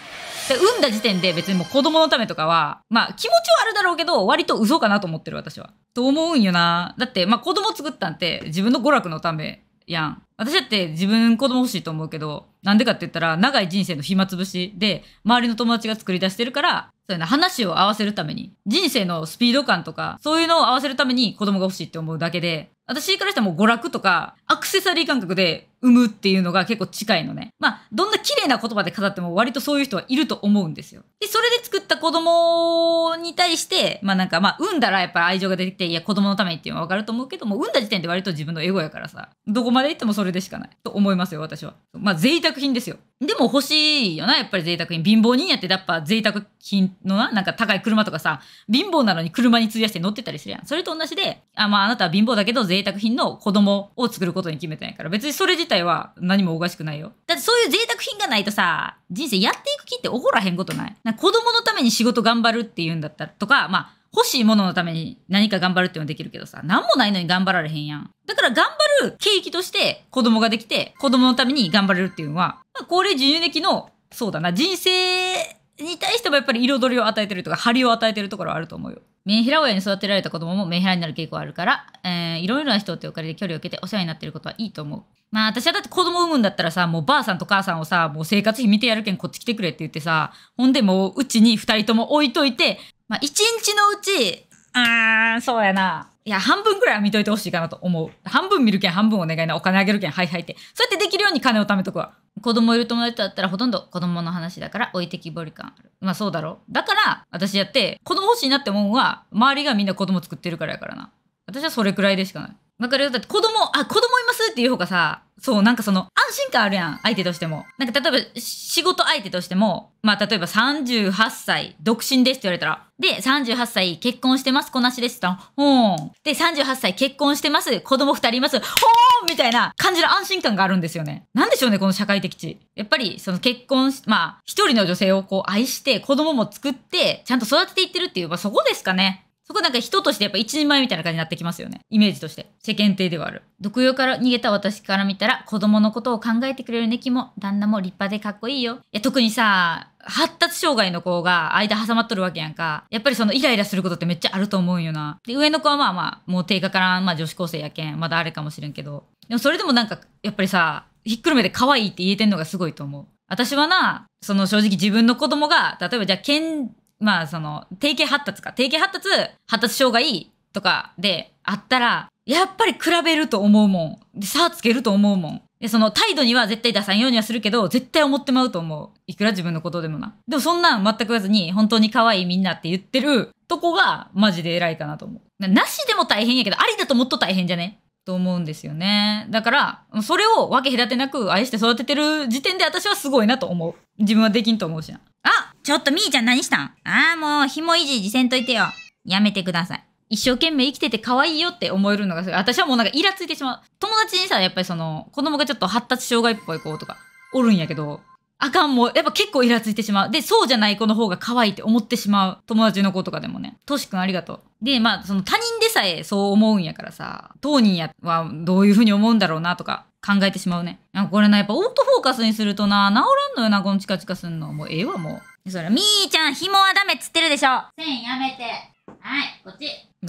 で産んだ時点で別にもう子供のためとかは、まあ気持ちはあるだろうけど、割と嘘かなと思ってる私は。と思うんよな。だって、まあ子供作ったんって自分の娯楽のためやん。私だって自分子供欲しいと思うけど、なんでかって言ったら長い人生の暇つぶしで、周りの友達が作り出してるから、そういうの話を合わせるために、人生のスピード感とか、そういうのを合わせるために子供が欲しいって思うだけで、私からしたらもう娯楽とか、アクセサリー感覚で生むっていうのが結構近いのね。まあ、どんな綺麗な言葉で語っても割とそういう人はいると思うんですよ。で、それで作った子供に対して、まあなんかまあ、産んだらやっぱ愛情が出てきて、いや子供のためにっていうのはわかると思うけども、産んだ時点で割と自分のエゴやからさ、どこまで行ってもそれでしかない。と思いますよ、私は。まあ、贅沢品ですよ。でも欲しいよな、やっぱり贅沢品。貧乏人やってやっぱ贅沢品のな、なんか高い車とかさ、貧乏なのに車に費やして乗ってたりするやん。それと同じで、あ、まああなたは貧乏だけど贅沢品の子供を作ることに決めてんやから、別にそれ自体体は何もおかしくないよ。だってそういう贅沢品がないとさ、人生やっていく気って起こらへんことないな子供のために仕事頑張るっていうんだったらとか、まあ、欲しいもののために何か頑張るっていうのはできるけどさ、何もないのに頑張られへんやん。だから頑張る契機として子供ができて、子供のために頑張れるっていうのは、まあ、高齢授乳歴の、そうだな、人生に対してもやっぱり彩りを与えてるとか、張りを与えてるところはあると思うよ。メンヘラ親に育てられた子供もメンヘラになる傾向あるから、えー、いろいろな人っておりで距離を受けてお世話になってることはいいと思う。まあ私はだって子供産むんだったらさ、もうばあさんと母さんをさ、もう生活費見てやるけんこっち来てくれって言ってさ、ほんでもううちに二人とも置いといて、まあ一日のうち、うーん、そうやな。いや、半分くらいは見といてほしいかなと思う。半分見るけん、半分お願いな、お金あげるけん、はいはいって。そうやってできるように金を貯めとくわ。子供いる友達だったらほとんど子供の話だから置いてきぼり感ある。まあそうだろう。だから、私やって、子供欲しいなって思うのは、周りがみんな子供作ってるからやからな。私はそれくらいでしかない。わかるだって子供、あ、子供いますっていう方がさ、そう、なんかその、安心感あるやん、相手としても。なんか例えば、仕事相手としても、まあ例えば38歳、独身ですって言われたら、で、38歳、結婚してます、こなしですって言ったら、ほーん。で、38歳、結婚してます、子供2人います、ほーんみたいな感じの安心感があるんですよね。なんでしょうね、この社会的地。やっぱり、その結婚まあ、一人の女性をこう愛して、子供も作って、ちゃんと育てていってるっていう、まあそこですかね。そこなんか人としてやっぱ一人前みたいな感じになってきますよね。イメージとして。世間体ではある。毒用から逃げた私から見たら、子供のことを考えてくれるネキも、旦那も立派でかっこいいよ。いや、特にさ、発達障害の子が間挟まっとるわけやんか。やっぱりそのイライラすることってめっちゃあると思うんよな。で、上の子はまあまあ、もう低下から、まあ女子高生やけん、まだあれかもしれんけど。でもそれでもなんか、やっぱりさ、ひっくるめて可愛いって言えてんのがすごいと思う。私はな、その正直自分の子供が、例えばじゃあ、健まあその、定型発達か。定型発達、発達障害とかであったら、やっぱり比べると思うもん。で、差つけると思うもん。で、その態度には絶対出さんようにはするけど、絶対思ってまうと思う。いくら自分のことでもな。でもそんなん全く言わずに、本当に可愛いみんなって言ってるとこが、マジで偉いかなと思う。なしでも大変やけど、ありだともっと大変じゃねと思うんですよね。だから、それを分け隔てなく愛して育ててる時点で私はすごいなと思う。自分はできんと思うしな。あちょっとみーちゃん何したんああ、もう、紐いじいじせんといてよ。やめてください。一生懸命生きてて可愛いよって思えるのが、私はもうなんかイラついてしまう。友達にさ、やっぱりその、子供がちょっと発達障害っぽい子とか、おるんやけど、あかんもう、やっぱ結構イラついてしまう。で、そうじゃない子の方が可愛いって思ってしまう。友達の子とかでもね。としくんありがとう。で、まあ、その他人でさえそう思うんやからさ、当人やはどういうふうに思うんだろうなとか考えてしまうね。これな、やっぱオートフォーカスにするとな、治らんのよな、このチカチカすんの。もうええわ、もう。それ、みーちゃん、紐はダメっつってるでしょ。線やめて。はい、こっち。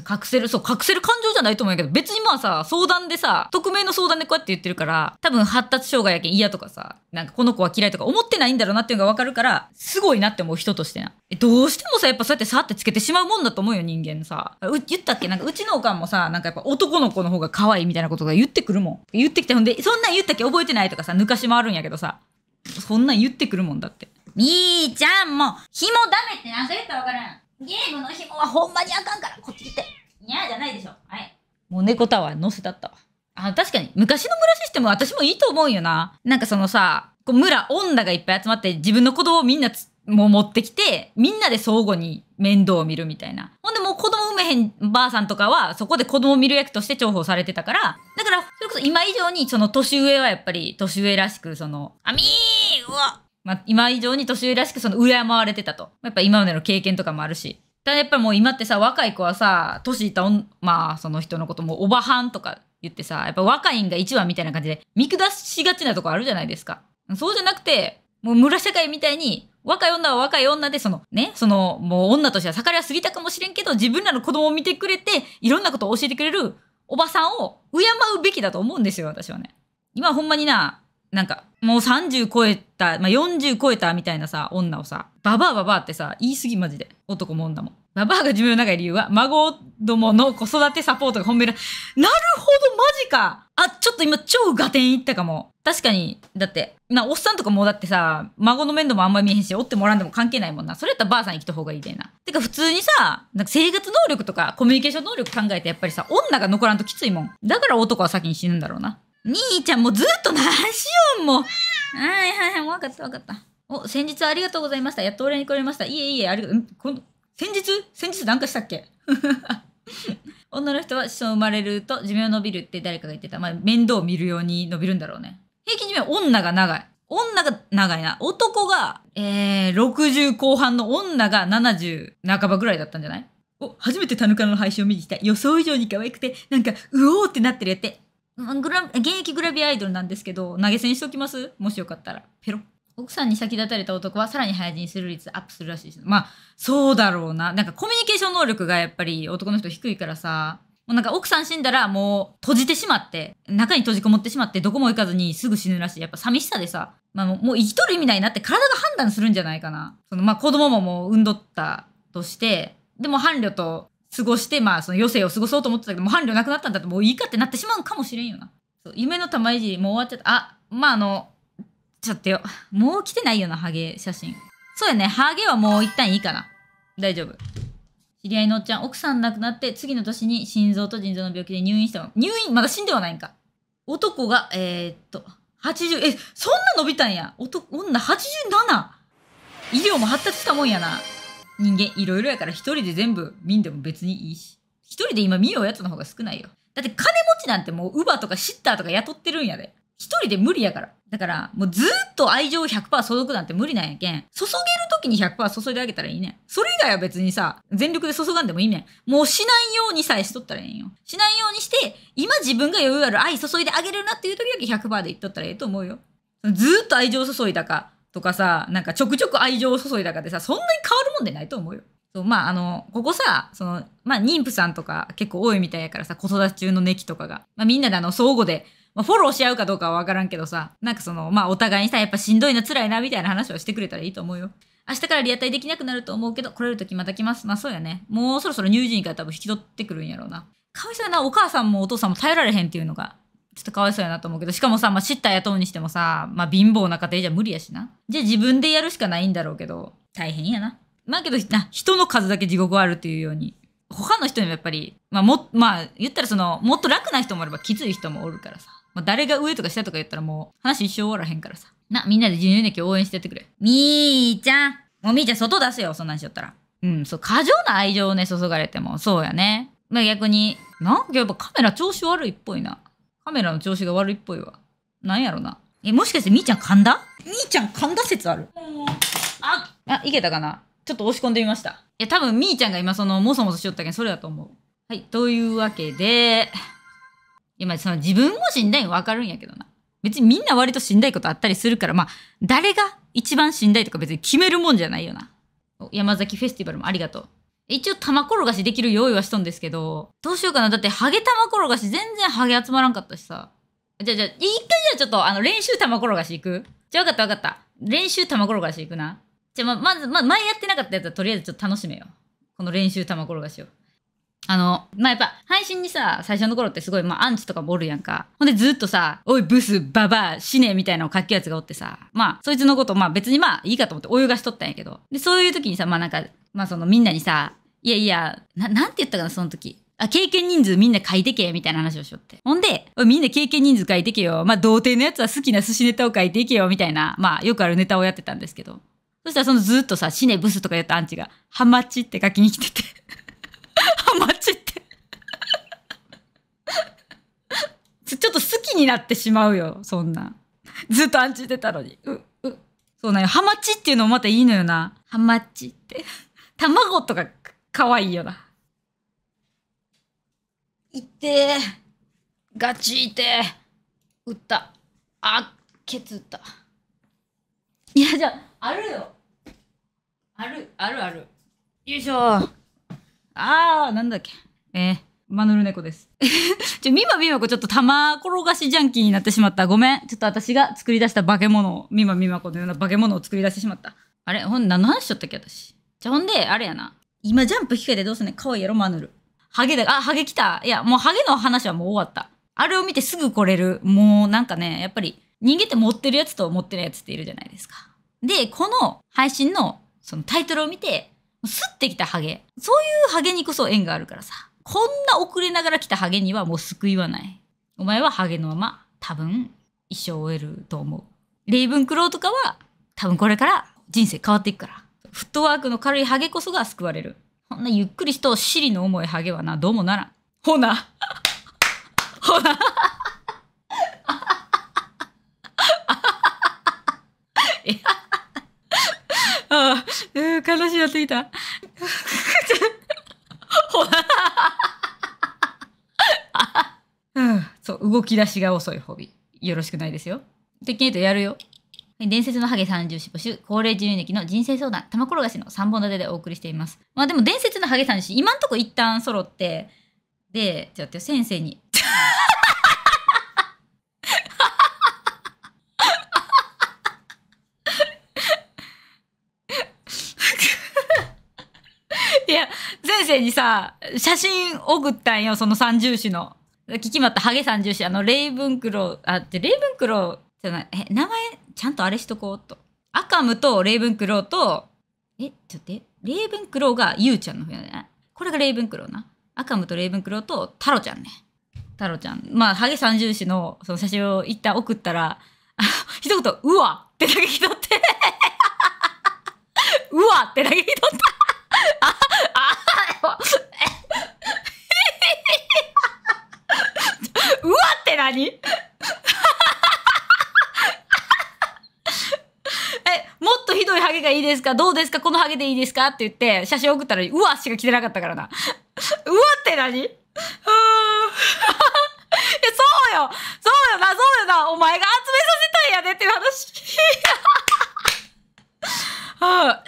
隠せる、そう、隠せる感情じゃないと思うんやけど、別にまあさ、相談でさ、匿名の相談でこうやって言ってるから、多分発達障害やけん嫌とかさ、なんかこの子は嫌いとか思ってないんだろうなっていうのがわかるから、すごいなって思う人としてな。え、どうしてもさ、やっぱそうやってさってつけてしまうもんだと思うよ、人間さ。う、言ったっけなんかうちのおかんもさ、なんかやっぱ男の子の方が可愛いみたいなことが言ってくるもん。言ってきて、ほんで、そんなん言ったっけ覚えてないとかさ、抜かし回るんやけどさ、そんなん言ってくるもんだって。みーちゃんも、紐ダメって何回言ったらわからん。ゲームの紐はほんまにあかんから、こっち来て。にゃーじゃないでしょ。はい。もう猫タワー乗せたったわ。あ、確かに、昔の村システム私もいいと思うよな。なんかそのさ、こう村、女がいっぱい集まって自分の子供をみんなもう持ってきて、みんなで相互に面倒を見るみたいな。ほんでもう子供産めへんばあさんとかは、そこで子供を見る役として重宝されてたから、だから、それこそ今以上に、その年上はやっぱり、年上らしく、その、あみーうわまあ、今以上に年上らしくその敬われてたと。やっぱ今までの経験とかもあるし。ただやっぱもう今ってさ、若い子はさ、年いったまあその人のこともおばはんとか言ってさ、やっぱ若いんが一番みたいな感じで見下しがちなとこあるじゃないですか。そうじゃなくて、もう村社会みたいに若い女は若い女で、そのね、その、もう女としては盛りは過ぎたかもしれんけど、自分らの子供を見てくれて、いろんなことを教えてくれるおばさんを敬うべきだと思うんですよ、私はね。今ほんまにな、なんかもう30超えた、まあ、40超えたみたいなさ女をさババアババアってさ言い過ぎマジで男も女もババアが自分の中い理由は孫どもの子育てサポートが本命だなるほどマジかあちょっと今超合点いったかも確かにだってなおっさんとかもだってさ孫の面倒もあんま見えへんしおってもらんでも関係ないもんなそれやったらばあさん生きた方がいいでなてか普通にさなんか生活能力とかコミュニケーション能力考えてやっぱりさ女が残らんときついもんだから男は先に死ぬんだろうな兄ちゃんもうずっと何しよんもはいはいはい、わかったわかった。お、先日ありがとうございました。やっと俺に来れました。いえいえ、ありがとう。この先日先日何かしたっけ (laughs) 女の人は子孫生まれると寿命伸びるって誰かが言ってた。まあ、面倒を見るように伸びるんだろうね。平均寿命、女が長い。女が長いな。男が、えー、60後半の女が70半ばぐらいだったんじゃないお、初めてタヌカの配信を見に来た。予想以上に可愛くて、なんか、うおーってなってるやって。グラ現役グラビアアイドルなんですけど投げ銭しておきますもしよかったらペロ奥さんに先立たれた男はさらに早死にする率アップするらしいしまあそうだろうななんかコミュニケーション能力がやっぱり男の人低いからさもうなんか奥さん死んだらもう閉じてしまって中に閉じこもってしまってどこも行かずにすぐ死ぬらしいやっぱ寂しさでさ、まあ、もう生きとる意味ないなって体が判断するんじじゃないかなそのまあ子供ももう産んどったとしてでも伴侶と過ごして、まあ、その余生を過ごそうと思ってたけど、もう伴侶なくなったんだってもういいかってなってしまうかもしれんよな。そう夢の玉いじり、もう終わっちゃった。あ、まああの、ちょっとよ。もう来てないよな、ハゲ写真。そうやね、ハゲはもう一旦いいかな。大丈夫。知り合いのおっちゃん、奥さん亡くなって、次の年に心臓と腎臓の病気で入院したの。入院まだ死んではないんか。男が、えー、っと、80、え、そんな伸びたんや。男、女 87! 医療も発達したもんやな。人間いろいろやから一人で全部見んでも別にいいし。一人で今見ようやつの方が少ないよ。だって金持ちなんてもうウバとかシッターとか雇ってるんやで。一人で無理やから。だから、もうずっと愛情を100%注ぐなんて無理なんやけん。注げる時に100%注いであげたらいいねん。それ以外は別にさ、全力で注がんでもいいねん。もうしないようにさえしとったらええんよ。しないようにして、今自分が余裕ある愛注いであげれるなっていう時だけ100%でいっとったらええと思うよ。ずっと愛情注いだか、とかさ、なんかちょくちょく愛情を注いだかでさ、そんなに変わるもんでないと思うよ。そうまああのここさその、まあ、妊婦さんとか結構多いみたいやからさ子育て中のネキとかが、まあ、みんなであの相互で、まあ、フォローし合うかどうかはわからんけどさなんかそのまあお互いにさやっぱしんどいな辛いなみたいな話をしてくれたらいいと思うよ明日からリアタイできなくなると思うけど来れる時また来ますまあそうやねもうそろそろ乳児院から多分引き取ってくるんやろうなかわいそうやなお母さんもお父さんも耐えられへんっていうのがちょっとかわいそうやなと思うけど、しかもさ、まあ、シッタ雇うにしてもさ、まあ、貧乏な家庭じゃ無理やしな。じゃあ自分でやるしかないんだろうけど、大変やな。まあけど、な、人の数だけ地獄あるっていうように。他の人にもやっぱり、まあも、まあ、言ったらその、もっと楽な人もあればきつい人もおるからさ。まあ、誰が上とか下とか言ったらもう、話一生終わらへんからさ。な、みんなで自由 n 応援してやってくれ。みーちゃん。もうみーちゃん外出せよ、そんなんしよったら。うん、そう、過剰な愛情をね、注がれても、そうやね。まあ逆に、なんかやっぱカメラ調子悪いっぽいな。カメラの調子が悪いっぽいわ。なんやろな。え、もしかしてみーちゃん噛んだみーちゃん噛んだ説あるああ、いけたかなちょっと押し込んでみました。いや、多分みーちゃんが今その、もそもそしよったけん、それだと思う。はい、というわけで、今その自分もしんどいんわかるんやけどな。別にみんな割としんどいことあったりするから、まあ、誰が一番しんどいとか別に決めるもんじゃないよな。山崎フェスティバルもありがとう。一応玉転がしできる用意はしとんですけど、どうしようかな。だってハゲ玉転がし全然ハゲ集まらんかったしさ。じゃあじゃあ、一回じゃあちょっとあの練習玉転がし行くじゃあ分かった分かった。練習玉転がし行くな。じゃあま、まず、ま、前やってなかったやつはとりあえずちょっと楽しめよ。この練習玉転がしを。あの、まあ、やっぱ、配信にさ、最初の頃ってすごい、まあ、アンチとかもおるやんか。ほんでずっとさ、おい、ブス、ババア、死ね、みたいなのを書くやつがおってさ、まあ、そいつのこと、まあ、別にまあ、いいかと思って泳がしとったんやけど。で、そういう時にさ、まあ、なんか、まあ、その、みんなにさ、いやいや、な、なんて言ったかな、その時。あ、経験人数みんな書いてけ、みたいな話をしよって。ほんで、みんな経験人数書いてけよ。まあ、童貞のやつは好きな寿司ネタを書いていけよ、みたいな、まあ、よくあるネタをやってたんですけど。そしたら、そのずっとさ、死ね、ブスとか言ったアンチが、ハマチって書きに来てて。ハマチってちょっと好きになってしまうよ、そんな。ずっとアンチ出たのに。う、う。そうなんよ。ハマチっていうのもまたいいのよな。ハマチって。卵とかかわいいよな。いってガチいて打った。あ、ケツ打った。いや、じゃあ、あるよ。ある、あるある。よいしょ。ああ、なんだっけ。えー、マヌルネコです。(laughs) ちょ、みまみまこちょっと玉転がしジャンキーになってしまった。ごめん。ちょっと私が作り出した化け物を、みまみまこのような化け物を作り出してしまった。あれほん、何の話しちゃったっけ私。じゃ、ほんで、あれやな。今ジャンプ控えてどうすんねん。可愛いやろ、マヌル。ハゲだ、あ、ハゲ来た。いや、もうハゲの話はもう終わった。あれを見てすぐ来れる。もうなんかね、やっぱり人間って持ってるやつと持ってるやつっているじゃないですか。で、この配信のそのタイトルを見て、すってきたハゲ。そういうハゲにこそ縁があるからさ。こんな遅れながら来たハゲにはもう救いはない。お前はハゲのまま、多分、一生終えると思う。レイブンクローとかは、多分これから人生変わっていくから。フットワークの軽いハゲこそが救われる。こんなゆっくり人を尻の重いハゲはな、どうもならん。ほな。ほな。い (laughs) やああ、うん、悲しいなってきた。(laughs) ほら。(laughs) うん、そう、動き出しが遅いホビー。よろしくないですよ。できるとやるよ。伝説のハゲ30死募集、高齢自由劇の人生相談、玉転がしの三本立てでお送りしています。まあでも伝説のハゲ30死、今んとこ一旦揃って、で、ちょっと先生に。先生にさ、写真送ったんよ、その三重師の。聞きまった、ハゲ三重子。あの、レイブンクロー、あ、レイブンクローじゃない、え、名前、ちゃんとあれしとこうと。アカムとレイブンクローと、え、ちょっとレイブンクローがユウちゃんの部屋ね。これがレイブンクローな。アカムとレイブンクローとタロちゃんね。タロちゃん。まあ、ハゲ三重子のその写真を一旦送ったら、(laughs) 一言、うわってだけ来って (laughs) うわってだけ来った (laughs) うわって何 (laughs) え、もっとひどいハゲがいいですかどうですかこのハゲでいいですかって言って写真送ったら、うわしか来てなかったからな。(laughs) うわって何いや、そうよそうよな、そうよなお前が集めさせたいやでっていう話。は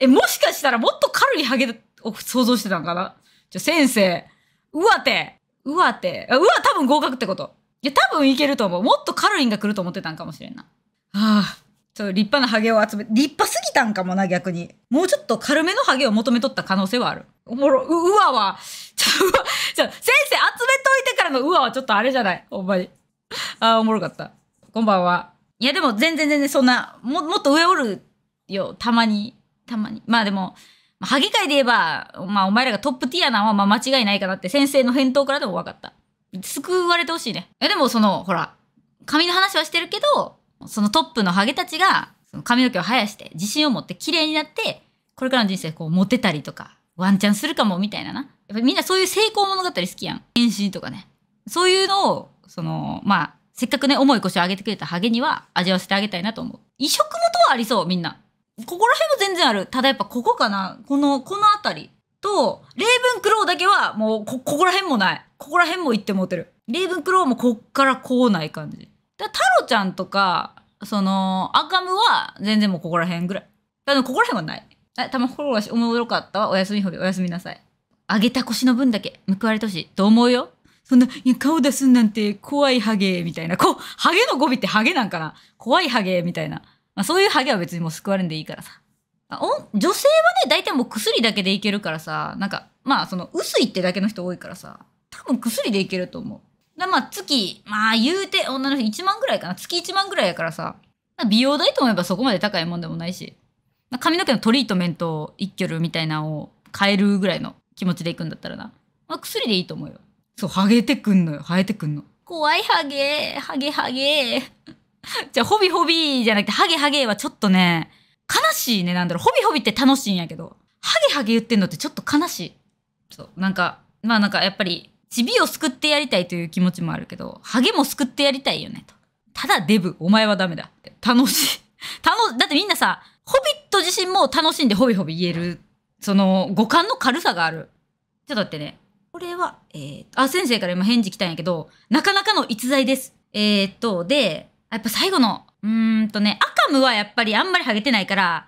え、もしかしたらもっと軽いハゲだを想像してたんかなじゃ、先生、う上手上手あ、うわ、多分合格ってこと。いや、多分いけると思う。もっと軽いんが来ると思ってたんかもしれんな。はあ。ちょっと立派なハゲを集め、立派すぎたんかもな、逆に。もうちょっと軽めのハゲを求めとった可能性はある。おもろ、う、うわは、ちょ、うわ、ちょ、先生集めといてからのうわはちょっとあれじゃない。ほんまに。ああ、おもろかった。こんばんは。いや、でも全然全然そんな、も、もっと上おるよ。たまに。たまに。まあでも、ハゲ界で言えば、まあお前らがトップティアなのはまあ間違いないかなって先生の返答からでも分かった。救われてほしいね。やでもその、ほら、髪の話はしてるけど、そのトップのハゲたちが、その髪の毛を生やして、自信を持って綺麗になって、これからの人生こうモテたりとか、ワンチャンするかもみたいなな。やっぱみんなそういう成功物語好きやん。変身とかね。そういうのを、その、まあ、せっかくね、重い腰を上げてくれたハゲには味わわせてあげたいなと思う。異色元はありそう、みんな。ここら辺も全然ある。ただやっぱここかな。この、この辺り。と、レイヴンクローだけはもうこ、ここら辺もない。ここら辺も行ってもうてる。レイヴンクローもこっからこうない感じ。だタロちゃんとか、その、アカムは全然もうここら辺ぐらい。だここら辺はない。え、たころがし、おもろかったわ。おやすみほび、おやすみなさい。あげた腰の分だけ報われてほしい。と思うよ。そんな、いや、顔出すんなんて怖いハゲ、みたいな。こう、ハゲの語尾ってハゲなんかな怖いハゲ、みたいな。まあ、そういうハゲは別にもう救われんでいいからさ。あお女性はね、大体もう薬だけでいけるからさ、なんか、まあその薄いってだけの人多いからさ、多分薬でいけると思う。だまあ月、まあ言うて女の人1万ぐらいかな。月1万ぐらいやからさ、美容代と思えばそこまで高いもんでもないし、髪の毛のトリートメントを一挙るみたいなのを変えるぐらいの気持ちでいくんだったらな。まあ薬でいいと思うよ。そう、ハゲてくんのよ。生えてくんの。怖いハゲハゲハゲ (laughs) じゃあ、ホビホビじゃなくて、ハゲハゲはちょっとね、悲しいね、なんだろう、ホビホビって楽しいんやけど、ハゲハゲ言ってんのってちょっと悲しい。そう、なんか、まあなんかやっぱり、チビを救ってやりたいという気持ちもあるけど、ハゲも救ってやりたいよね、と。ただデブ、お前はダメだ。楽しい。(laughs) 楽、だってみんなさ、ホビット自身も楽しんでホビホビ言える、その、五感の軽さがある。ちょっと待ってね。これは、えー、あ、先生から今返事来たんやけど、なかなかの逸材です。えー、っと、で、やっぱ最後の、うーんとね、アカムはやっぱりあんまりハゲてないから、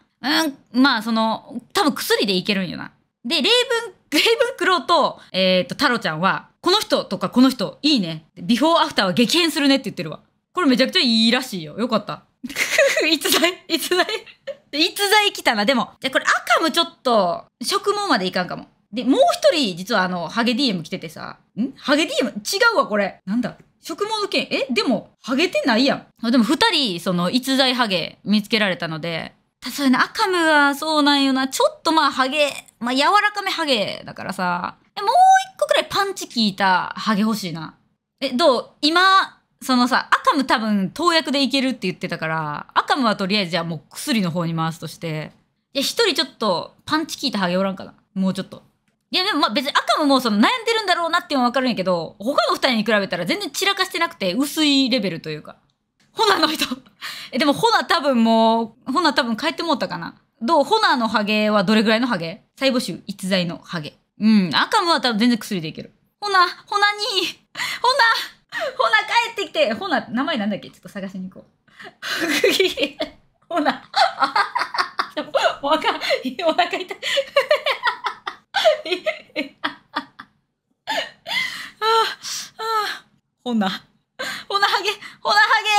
うん、まあその、多分薬でいけるんよな。で、例文、(laughs) ブンクロウと、えっ、ー、と、太郎ちゃんは、この人とかこの人、いいね。ビフォーアフターは激変するねって言ってるわ。これめちゃくちゃいいらしいよ。よかった。逸材逸材逸材来たな。でも、じゃこれアカムちょっと、植毛までいかんかも。で、もう一人、実はあの、ハゲ DM 来ててさ、んハゲ DM? 違うわ、これ。なんだ植毛のえ、でも、ハゲてないやん。でも2人、その、逸材ハゲ見つけられたので、たそれな、赤ムはそうなんよな、ちょっとまあハゲ、まあ柔らかめハゲだからさ、え、もう一個くらいパンチ効いたハゲ欲しいな。え、どう今、そのさ、赤ム多分投薬でいけるって言ってたから、赤ムはとりあえずじゃあもう薬の方に回すとして、いや、一人ちょっとパンチ効いたハゲおらんかな。もうちょっと。いやでもまあ別に赤ももうその悩んでるんだろうなっていうのはわかるんやけど、他の二人に比べたら全然散らかしてなくて薄いレベルというか。ほなの人 (laughs) え、でもほな多分もう、ほな多分帰ってもうたかな。どうほなのハゲはどれぐらいのハゲ細胞臭、逸材のハゲ。うん、赤もは多分全然薬でいける。ほな、ほなに、ほな、ほな帰ってきて、ほな、名前なんだっけちょっと探しに行こう。ほな、あははは。もうわかん、お腹痛い。(laughs) (laughs) ほな。ほなはげほなはげ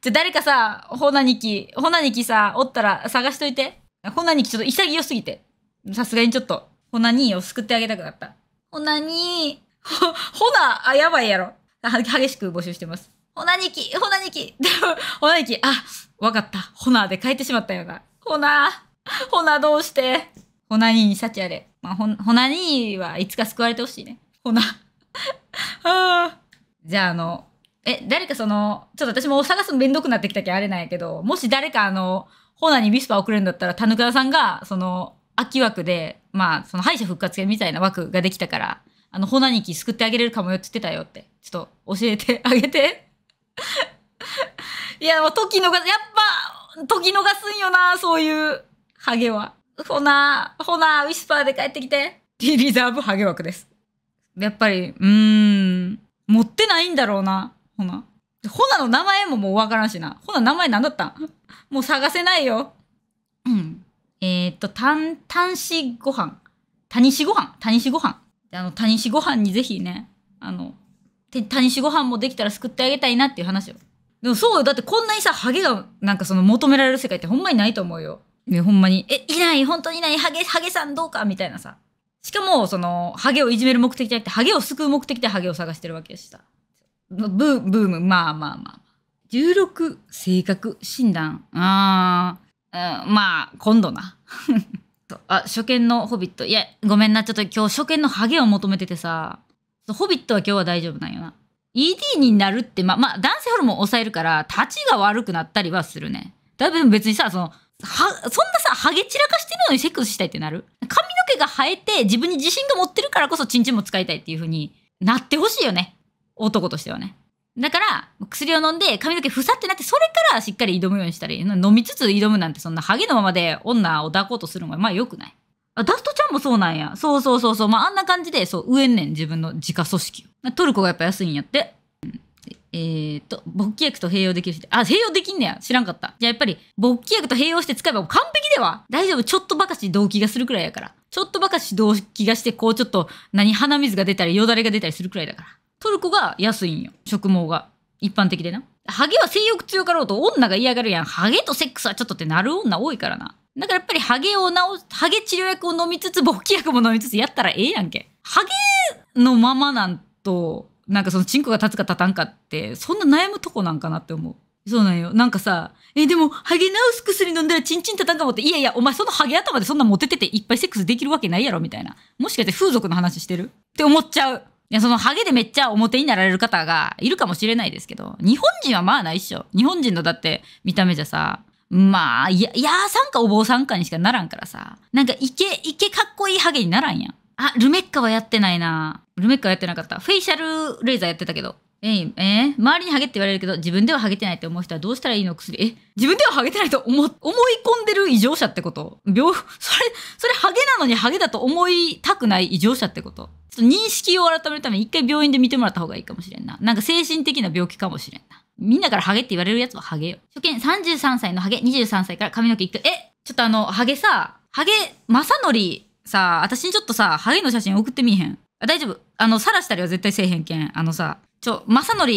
じゃ、誰かさ、ほなにき、ほなにきさ、おったら探しといて。ほなにきちょっと潔すぎて。さすがにちょっと、ほなにを救ってあげたくなった。ほなにほ、ほな、あ、やばいやろ。激しく募集してます。ほなにき、ほなにき。でも、ほなにき、あ、わかった。ほなで変えてしまったよな。ほな、ほなどうして。ほなにーに幸あれ。まあ、ほ、なに、ーはいつか救われてほしいね。ほな。(laughs) あじゃあ、あの、え、誰かその、ちょっと私も探すのめんどくなってきたきゃあれなんやけど、もし誰かあの、ほなにビスパー送れるんだったら、田中さんが、その、秋枠で、まあ、その敗者復活みたいな枠ができたから、あの、ほなにき救ってあげれるかもよって言ってたよって、ちょっと教えてあげて。(laughs) いや、もう時逃す、やっぱ、時逃すんよな、そういう、ハゲは。ほな、ほな、ウィスパーで帰ってきて。リリザーブハゲ枠です。やっぱり、うーん、持ってないんだろうな、ほな。ほなの名前ももうわからんしな。ほな名前何だったんもう探せないよ。うん。えー、っと、たん、たんしご飯。たにしご飯。たにしご飯。あの、たにしご飯にぜひね、あの、たにしご飯もできたら救ってあげたいなっていう話を。でもそうよ。だってこんなにさ、ハゲがなんかその求められる世界ってほんまにないと思うよ。ね、ほんまに、え、いない、本当にいない、ハゲ、ハゲさんどうかみたいなさ。しかも、その、ハゲをいじめる目的じゃなくて、ハゲを救う目的でハゲを探してるわけでした。ブー、ブーム、まあまあまあ。16、性格診断。あー、うん、まあ、今度な。(laughs) あ、初見のホビット。いや、ごめんな、ちょっと今日初見のハゲを求めててさ、ホビットは今日は大丈夫なんよな。ED になるって、まあ、まあ、男性ホルモン抑えるから、立ちが悪くなったりはするね。だいぶ別にさ、その、は、そんなさ、ハゲ散らかしてるのにセックスしたいってなる髪の毛が生えて自分に自信が持ってるからこそチンチンも使いたいっていう風になってほしいよね。男としてはね。だから、薬を飲んで髪の毛ふさってなって、それからしっかり挑むようにしたり、飲みつつ挑むなんてそんなハゲのままで女を抱こうとするのがまあよくない。あ、ダストちゃんもそうなんや。そうそうそうそう。まああんな感じで、そう、植えんねん、自分の自家組織を。トルコがやっぱ安いんやって。えっ、ー、と、勃起薬と併用できるし、あ、併用できんねや。知らんかった。じゃあやっぱり、勃起薬と併用して使えば完璧では大丈夫。ちょっとばかし動悸がするくらいやから。ちょっとばかし動悸がして、こうちょっと、何、鼻水が出たり、よだれが出たりするくらいだから。トルコが安いんよ。植毛が。一般的でな。ハゲは性欲強かろうと女が嫌がるやん。ハゲとセックスはちょっとってなる女多いからな。だからやっぱりハゲを治、ハゲ治療薬を飲みつつ、勃起薬も飲みつつやったらええやんけ。ハゲのままなんと、なんかそのチンコが立つか立たんかってそんな悩むとこなんかなって思う。そうなんよ。なんかさ、え、でも、ハゲ治す薬飲んだらチンチン立たんかもって、いやいや、お前そのハゲ頭でそんなモテてていっぱいセックスできるわけないやろみたいな。もしかして風俗の話してるって思っちゃう。いや、そのハゲでめっちゃ表になられる方がいるかもしれないですけど、日本人はまあないっしょ。日本人のだって見た目じゃさ、まあ、いや、いやーさんかお坊さんかにしかならんからさ。なんか、いけいけかっこいいハゲにならんやん。あ、ルメッカはやってないな。ルメッカはやってなかった。フェイシャルレーザーやってたけど。えー、えー、周りにハゲって言われるけど、自分ではハゲてないって思う人はどうしたらいいの薬。え、自分ではハゲてないと思、思い込んでる異常者ってこと病、それ、それハゲなのにハゲだと思いたくない異常者ってことちょっと認識を改めるために一回病院で見てもらった方がいいかもしれんな。なんか精神的な病気かもしれんな。みんなからハゲって言われるやつはハゲよ。初見33歳のハゲ、23歳から髪の毛一回、え、ちょっとあの、ハゲさ、ハゲ、正則さ、私にちょっとさ、ハゲの写真送ってみへん。大丈夫あのさらしたりは絶対せえへんけんあのさちょ正則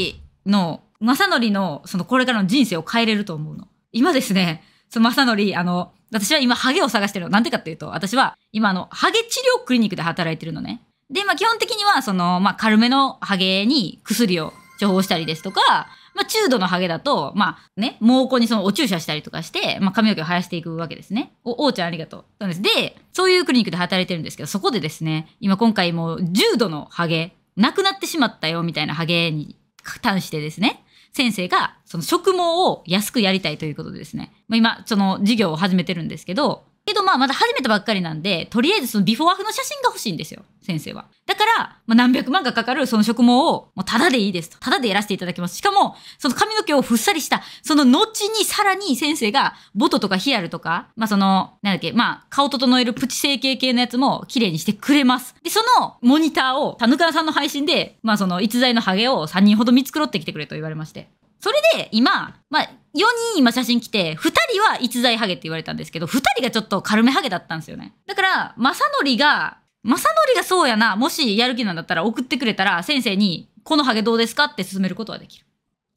の正則のそのこれからの人生を変えれると思うの今ですねその正則あの私は今ハゲを探してるのなんでかっていうと私は今あのハゲ治療クリニックで働いてるのねでまあ基本的にはそのまあ軽めのハゲに薬を処方したりですとかまあ、中度のハゲだと、まあね、毛根にそのお注射したりとかして、まあ、髪の毛を生やしていくわけですね。お、おうちゃんありがとう。そうです。で、そういうクリニックで働いてるんですけど、そこでですね、今今回もう重度のハゲ、なくなってしまったよみたいなハゲに関してですね、先生がその植毛を安くやりたいということでですね、まあ、今、その授業を始めてるんですけど、けどまあまだ始めたばっかりなんで、とりあえずそのビフォーアフの写真が欲しいんですよ、先生は。だから、まあ、何百万かかかるその植毛を、もうただでいいですと。ただでやらせていただきます。しかも、その髪の毛をふっさりした、その後にさらに先生が、ボトとかヒアルとか、まあその、なんだっけ、まあ、顔整えるプチ整形系のやつも綺麗にしてくれます。で、そのモニターを、田ぬさんの配信で、まあその逸材のハゲを3人ほど見繕ってきてくれと言われまして。それで、今、まあ、4人今写真来て、2人は逸材ハゲって言われたんですけど、2人がちょっと軽めハゲだったんですよね。だから、正則が、正則がそうやな、もしやる気なんだったら送ってくれたら、先生に、このハゲどうですかって勧めることはできる。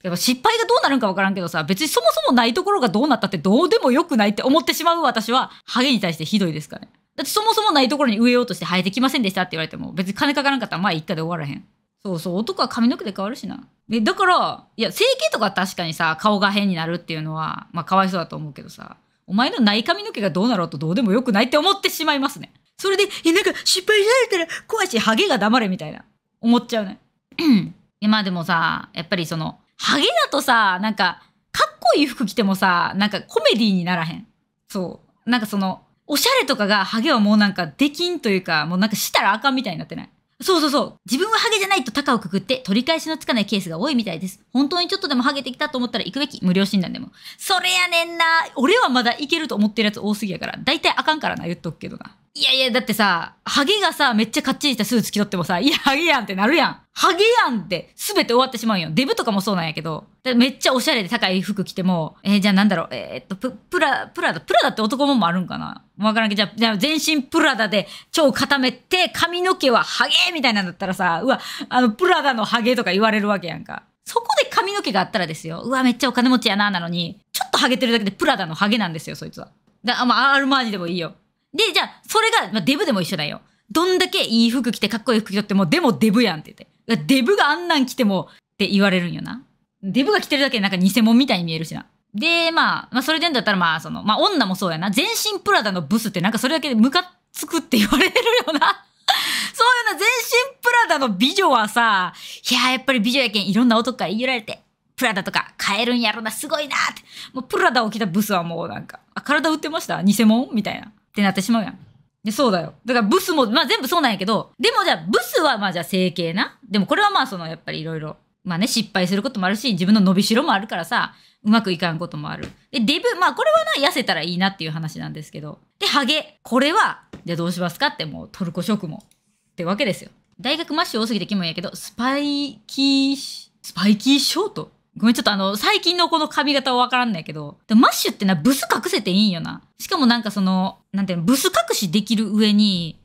やっぱ失敗がどうなるんかわからんけどさ、別にそもそもないところがどうなったってどうでもよくないって思ってしまう私は、ハゲに対してひどいですかね。だってそもそもないところに植えようとして生えてきませんでしたって言われても、別に金かからんかったらまあ一家で終わらへん。そうそう、男は髪の毛で変わるしな。で、だから、いや、整形とか確かにさ、顔が変になるっていうのは、まあ、かわいそうだと思うけどさ、お前のない髪の毛がどうなろうとどうでもよくないって思ってしまいますね。それで、え、なんか失敗されたら怖いし、ハゲが黙れみたいな、思っちゃうね。う (clears throat) ん。まあでもさ、やっぱりその、ハゲだとさ、なんか、かっこいい服着てもさ、なんかコメディーにならへん。そう。なんかその、おしゃれとかがハゲはもうなんかできんというか、もうなんかしたらあかんみたいになってない。そうそうそう。自分はハゲじゃないと高をくくって取り返しのつかないケースが多いみたいです。本当にちょっとでもハゲてきたと思ったら行くべき無料診断でも。それやねんな。俺はまだいけると思ってるやつ多すぎやから。大体あかんからな、言っとくけどな。いやいや、だってさ、ハゲがさ、めっちゃかっちりしたスーツ着とってもさ、いや、ハゲやんってなるやん。ハゲやんって、すべて終わってしまうよ。デブとかもそうなんやけど。めっちゃおしゃれで高い服着ても、えー、じゃあなんだろう、えー、っとプ、プラ、プラダ、プラダって男ももあるんかなわからんけど、じゃあ、全身プラダで超固めて、髪の毛はハゲみたいなんだったらさ、うわ、あの、プラダのハゲとか言われるわけやんか。そこで髪の毛があったらですよ、うわ、めっちゃお金持ちやな、なのに、ちょっとハゲてるだけでプラダのハゲなんですよ、そいつは。だ、まあ、アルマージでもいいよ。で、じゃあ、それが、まあ、デブでも一緒だよ。どんだけいい服着てかっこいい服着とっても、でもデブやんって言って。デブがあんなん着てもって言われるんよな。デブが着てるだけでなんか偽物みたいに見えるしな。で、まあ、まあ、それでんだったら、まあ、その、まあ、女もそうやな。全身プラダのブスってなんかそれだけでムカつくって言われるよな。(laughs) そういうの、全身プラダの美女はさ、いや、やっぱり美女やけん、いろんな男から言いられて、プラダとか買えるんやろな、すごいなって。もうプラダを着たブスはもうなんか、あ、体売ってました偽物みたいな。ってなってしまうやん。で、そうだよ。だからブスも、まあ全部そうなんやけど、でもじゃあブスはまあじゃあ整形な。でもこれはまあそのやっぱりいろいろ、まあね、失敗することもあるし、自分の伸びしろもあるからさ、うまくいかんこともある。で、デブ、まあこれはな、痩せたらいいなっていう話なんですけど。で、ハゲ。これは、じゃあどうしますかってもうトルコ食も。ってわけですよ。大学マッシュ多すぎて気分やけど、スパイキー、スパイキーショートごめん、ちょっとあの、最近のこの髪型はわからんないけど、でマッシュってな、ブス隠せていいんよな。しかもなんかその、なんていうの、ブス隠しできる上に、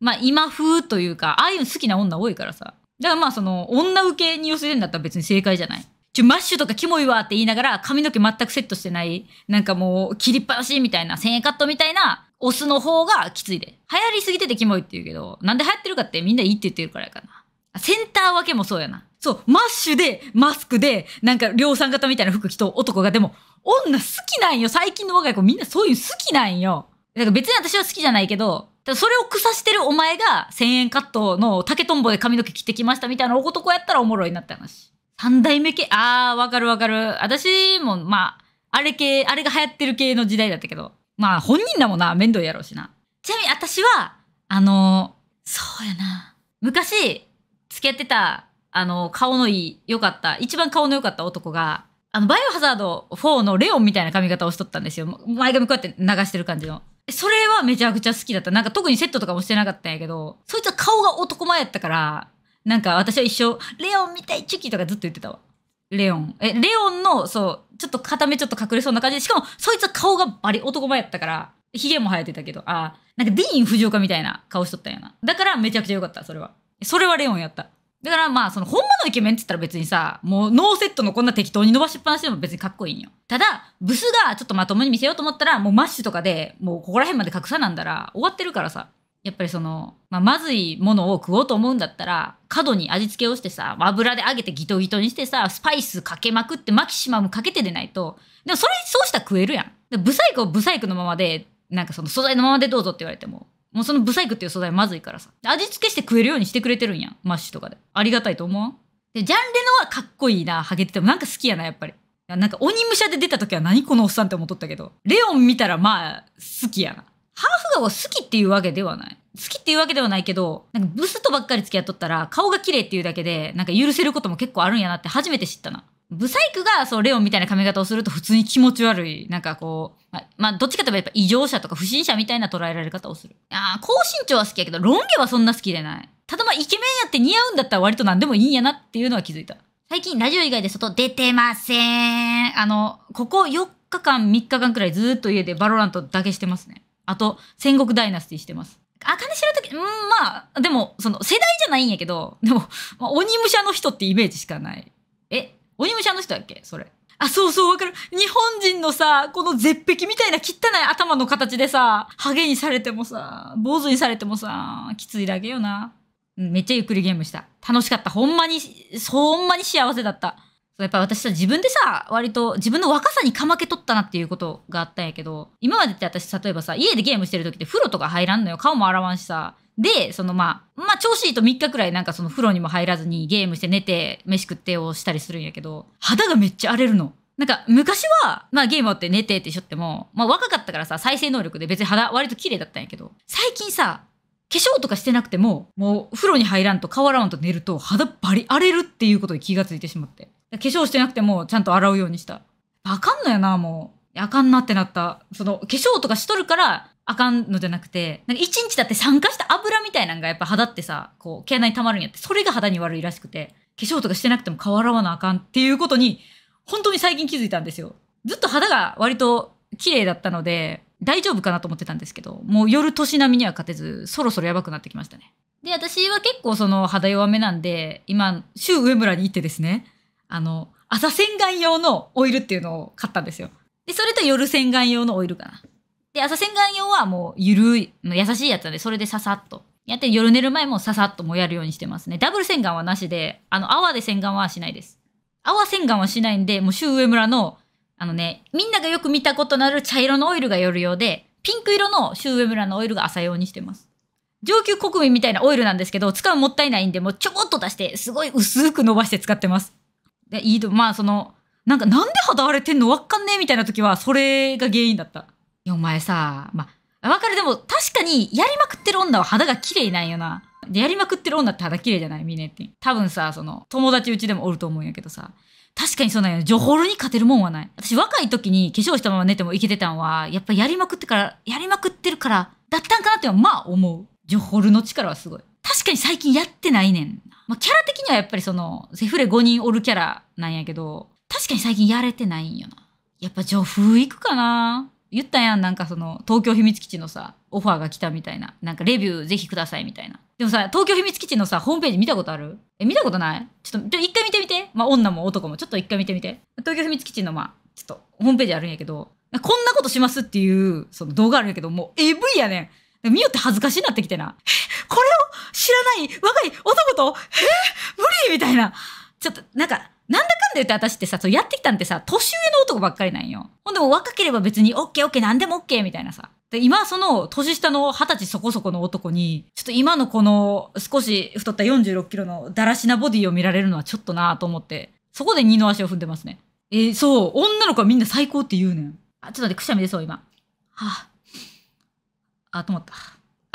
まあ今風というか、ああいうの好きな女多いからさ。だからまあその、女受けに寄せるんだったら別に正解じゃない。ちょ、マッシュとかキモいわって言いながら、髪の毛全くセットしてない、なんかもう、切りっぱなしみたいな、1000円カットみたいな、オスの方がきついで。流行りすぎててキモいって言うけど、なんで流行ってるかってみんないいって言ってるからやからな。センター分けもそうやな。そう、マッシュで、マスクで、なんか量産型みたいな服着と男が、でも、女好きなんよ。最近の若い子みんなそういう好きなんよ。だから別に私は好きじゃないけど、それを草してるお前が1000円カットの竹とんぼで髪の毛切ってきましたみたいな男やったらおもろいなって話。三代目系、あー、わかるわかる。私も、まあ、あれ系、あれが流行ってる系の時代だったけど。まあ、本人だもんな、面倒やろうしな。ちなみに私は、あのそうやな。昔、付き合ってたあの、顔のいい、良かった、一番顔の良かった男が、あの、バイオハザード4のレオンみたいな髪型をしとったんですよ。前髪こうやって流してる感じの。それはめちゃくちゃ好きだった。なんか特にセットとかもしてなかったんやけど、そいつは顔が男前やったから、なんか私は一生、レオンみたいチュキとかずっと言ってたわ。レオン。え、レオンの、そう、ちょっと片目ちょっと隠れそうな感じで、しかもそいつは顔がバリ男前やったから、ヒゲも生えてたけど、あなんかディーン・フジオカみたいな顔しとったんやな。だからめちゃくちゃ良かった、それは。それはレオンやった。だからまあ、その本物のイケメンって言ったら別にさ、もうノーセットのこんな適当に伸ばしっぱなしでも別にかっこいいんよ。ただ、ブスがちょっとまともに見せようと思ったら、もうマッシュとかでもうここら辺まで隠さなんだら終わってるからさ。やっぱりその、まあ、まずいものを食おうと思うんだったら、角に味付けをしてさ、油で揚げてギトギトにしてさ、スパイスかけまくってマキシマムかけてでないと、でもそれそうしたら食えるやん。ブサイクをブサイクのままで、なんかその素材のままでどうぞって言われても、もうそのブサイクっていう素材まずいからさ。味付けして食えるようにしてくれてるんやマッシュとかで。ありがたいと思うで、ジャンレノはかっこいいな。ハゲててもなんか好きやな、やっぱり。なんか鬼武者で出た時は何このおっさんって思っとったけど。レオン見たらまあ、好きやな。ハーフ顔好きっていうわけではない。好きっていうわけではないけど、なんかブスとばっかり付き合っとったら、顔が綺麗っていうだけで、なんか許せることも結構あるんやなって初めて知ったな。ブサイクがそうレオンみたいな髪型をすると普通に気持ち悪い。なんかこう、ままあ、どっちかといえばやっぱ異常者とか不審者みたいな捉えられ方をする。ああ、高身長は好きやけど、ロン毛はそんな好きでない。ただまあイケメンやって似合うんだったら割と何でもいいんやなっていうのは気づいた。最近ラジオ以外で外出てません。あの、ここ4日間、3日間くらいずっと家でバロラントだけしてますね。あと、戦国ダイナスティしてます。あかね知らとき、うん、まあ、でも、その、世代じゃないんやけど、でも、まあ、鬼武者の人ってイメージしかない。鬼武者の人だっけそれ。あ、そうそう、わかる。日本人のさ、この絶壁みたいな汚い頭の形でさ、ハゲにされてもさ、坊主にされてもさ、きついだけよな。うん、めっちゃゆっくりゲームした。楽しかった。ほんまに、ほんまに幸せだった。やっぱ私さ、自分でさ、割と自分の若さにかまけとったなっていうことがあったんやけど、今までって私、例えばさ、家でゲームしてる時って風呂とか入らんのよ。顔も洗わんしさ。で、そのまあ、まあ調子いいと3日くらいなんかその風呂にも入らずにゲームして寝て飯食ってをしたりするんやけど、肌がめっちゃ荒れるの。なんか昔は、まあゲームあって寝てってしょっても、まあ若かったからさ、再生能力で別に肌割と綺麗だったんやけど、最近さ、化粧とかしてなくても、もう風呂に入らんと変わらんと寝ると肌バリ荒れるっていうことに気がついてしまって。化粧してなくてもちゃんと洗うようにした。あかんのやな、もう。あかんなってなった。その、化粧とかしとるから、あかんのじゃなくて、なんか一日だって酸化した油みたいなのがやっぱ肌ってさ、こう、毛穴に溜まるんやって、それが肌に悪いらしくて、化粧とかしてなくてもわらわなあかんっていうことに、本当に最近気づいたんですよ。ずっと肌が割と綺麗だったので、大丈夫かなと思ってたんですけど、もう夜年並みには勝てず、そろそろやばくなってきましたね。で、私は結構その肌弱めなんで、今、週上村に行ってですね、あの、朝洗顔用のオイルっていうのを買ったんですよ。で、それと夜洗顔用のオイルかな。で、朝洗顔用はもうゆるい、優しいやつなんで、それでささっと。やって、夜寝る前もささっともやるようにしてますね。ダブル洗顔はなしで、あの、泡で洗顔はしないです。泡洗顔はしないんで、もう周上村の、あのね、みんながよく見たことのある茶色のオイルが夜用で、ピンク色の周上村のオイルが朝用にしてます。上級国民みたいなオイルなんですけど、使うもったいないんで、もうちょこっと出して、すごい薄く伸ばして使ってます。で、いいと、まあその、なんかなんで肌荒れてんのわかんねえみたいな時は、それが原因だった。いや、お前さ、まあ、わかる。でも、確かに、やりまくってる女は肌が綺麗なんよな。で、やりまくってる女って肌綺麗じゃないミネって。多分さ、その、友達うちでもおると思うんやけどさ。確かにそうなんよ。ジョホールに勝てるもんはない。私、若い時に化粧したまま寝てもいけてたんは、やっぱやりまくってから、やりまくってるから、だったんかなっては、まあ思う。ジョホールの力はすごい。確かに最近やってないねん。まあ、キャラ的にはやっぱりその、セフレ5人おるキャラなんやけど、確かに最近やれてないんよな。やっぱ女風行くかな言ったやんなんかその東京秘密基地のさオファーが来たみたいななんかレビューぜひくださいみたいなでもさ東京秘密基地のさホームページ見たことあるえ見たことないちょっと一回見てみてまあ女も男もちょっと一回見てみて東京秘密基地のまあちょっとホームページあるんやけどこんなことしますっていうその動画あるんやけどもう AV やねん見よって恥ずかしいなってきてなこれを知らない若い男とえ無理みたいなちょっとなんかなんだかんだ言って私ってさ、そうやってきたんってさ、年上の男ばっかりなんよ。ほんでも若ければ別にオッケーオッケー何でもオッケーみたいなさ。で、今その年下の二十歳そこそこの男に、ちょっと今のこの少し太った46キロのだらしなボディを見られるのはちょっとなぁと思って、そこで二の足を踏んでますね。えー、そう、女の子はみんな最高って言うねん。あ、ちょっと待って、くしゃみ出そう今。はあ、あ、止まった。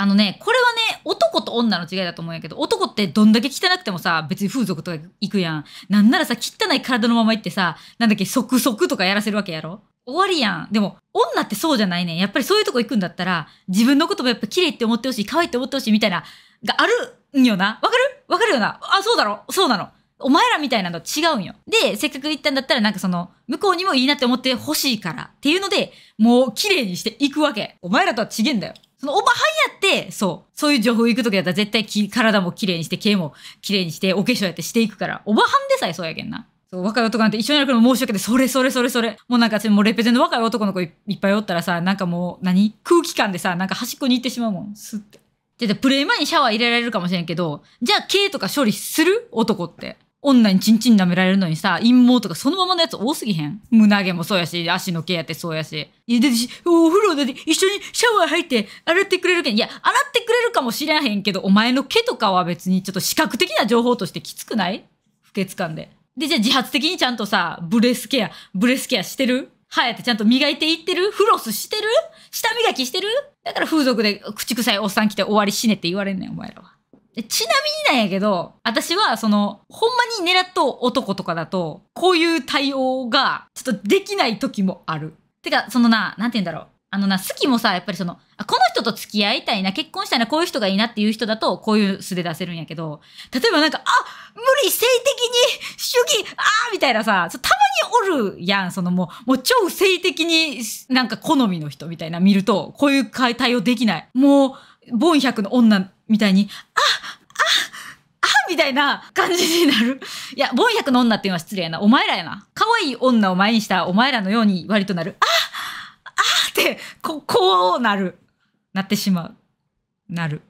あのね、これはね、男と女の違いだと思うんやけど、男ってどんだけ汚くてもさ、別に風俗とか行くやん。なんならさ、汚い体のまま行ってさ、なんだっけ、即即とかやらせるわけやろ終わりやん。でも、女ってそうじゃないねん。やっぱりそういうとこ行くんだったら、自分のこともやっぱ綺麗って思ってほしい、可愛いって思ってほしいみたいな、があるんよな。わかるわかるよな。あ、そうだろそうなの。お前らみたいなの違うんよ。で、せっかく行ったんだったらなんかその、向こうにもいいなって思ってほしいからっていうので、もう綺麗にしていくわけ。お前らとは違えんだよ。そのおばはんやって、そう、そういう情報行く時やったら絶対き体も綺麗にして、毛も綺麗にして、お化粧やってしていくから、おばはんでさえそうやけんな。そう若い男なんて一緒に歩るの申し訳ない。それそれそれそれ。もうなんか、もうレペゼンの若い男の子いっぱいおったらさ、なんかもう何、空気感でさ、なんか端っこに行ってしまうもん。すって。で、プレイ前にシャワー入れられるかもしれんけど、じゃあ毛とか処理する男って。女にチンチン舐められるのにさ、陰謀とかそのままのやつ多すぎへん胸毛もそうやし、足の毛やってそうやし。いや、で、お風呂だって一緒にシャワー入って洗ってくれるけん。いや、洗ってくれるかもしれへんけど、お前の毛とかは別にちょっと視覚的な情報としてきつくない不潔感で。で、じゃあ自発的にちゃんとさ、ブレスケア、ブレスケアしてるはやってちゃんと磨いていってるフロスしてる下磨きしてるだから風俗で口臭いおっさん来て終わり死ねって言われんねん、お前らは。ちなみになんやけど、私はその、ほんまに狙っと男とかだと、こういう対応がちょっとできない時もある。てか、そのな、なんて言うんだろう。あのな、好きもさ、やっぱりその、あ、この人と付き合いたいな、結婚したいな、こういう人がいいなっていう人だと、こういう素で出せるんやけど、例えばなんか、あ無理性的に主義あーみたいなさ、たまにおるやん、そのもう、もう超性的になんか好みの人みたいな見ると、こういう対応できない。もう、ボン百の女みたいに、あああみたいな感じになる。いや、ボン百の女っていうのは失礼やな。お前らやな。可愛い女を前にしたお前らのように割となる。ああって、こ、こうなる。なってしまう。なる。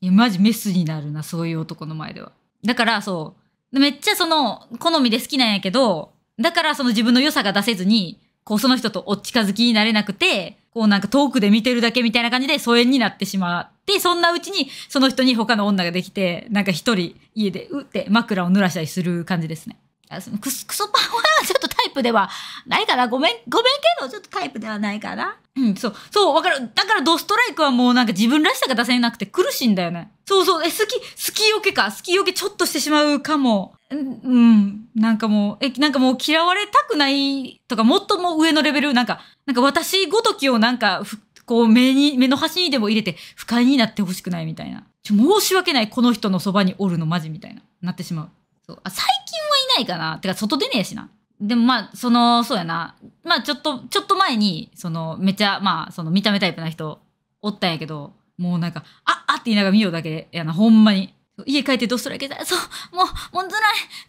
いや、マジメスになるな、そういう男の前では。だからそう、めっちゃその、好みで好きなんやけど、だからその自分の良さが出せずに、こうその人とお近づきになれなくて、こうなんか遠くで見てるだけみたいな感じで疎遠になってしまって、そんなうちにその人に他の女ができて、なんか一人家でうって枕を濡らしたりする感じですね。あそのクソ、クソパンはちょっとタイプではないかな。ごめん、ごめんけど、ちょっとタイプではないかな。うん、そう。そう、わかる。だからドストライクはもうなんか自分らしさが出せなくて苦しいんだよね。そうそう。え、好き、好きよけか。好きよけちょっとしてしまうかも。うん。なんかもう、え、なんかもう嫌われたくないとか、もっとも上のレベル、なんか、なんか私ごときをなんか、こう目に、目の端にでも入れて不快になってほしくないみたいな。ちょ、申し訳ない。この人のそばにおるのマジみたいな。なってしまう。そう。あ、最近はいないかな。てか外出ねえしな。でもまあ、その、そうやな。まあ、ちょっと、ちょっと前に、その、めちゃ、まあ、その、見た目タイプな人、おったんやけど、もうなんか、ああって言いながら見ようだけやな、ほんまに。家帰ってどうするわけだそう、もう、もう辛い、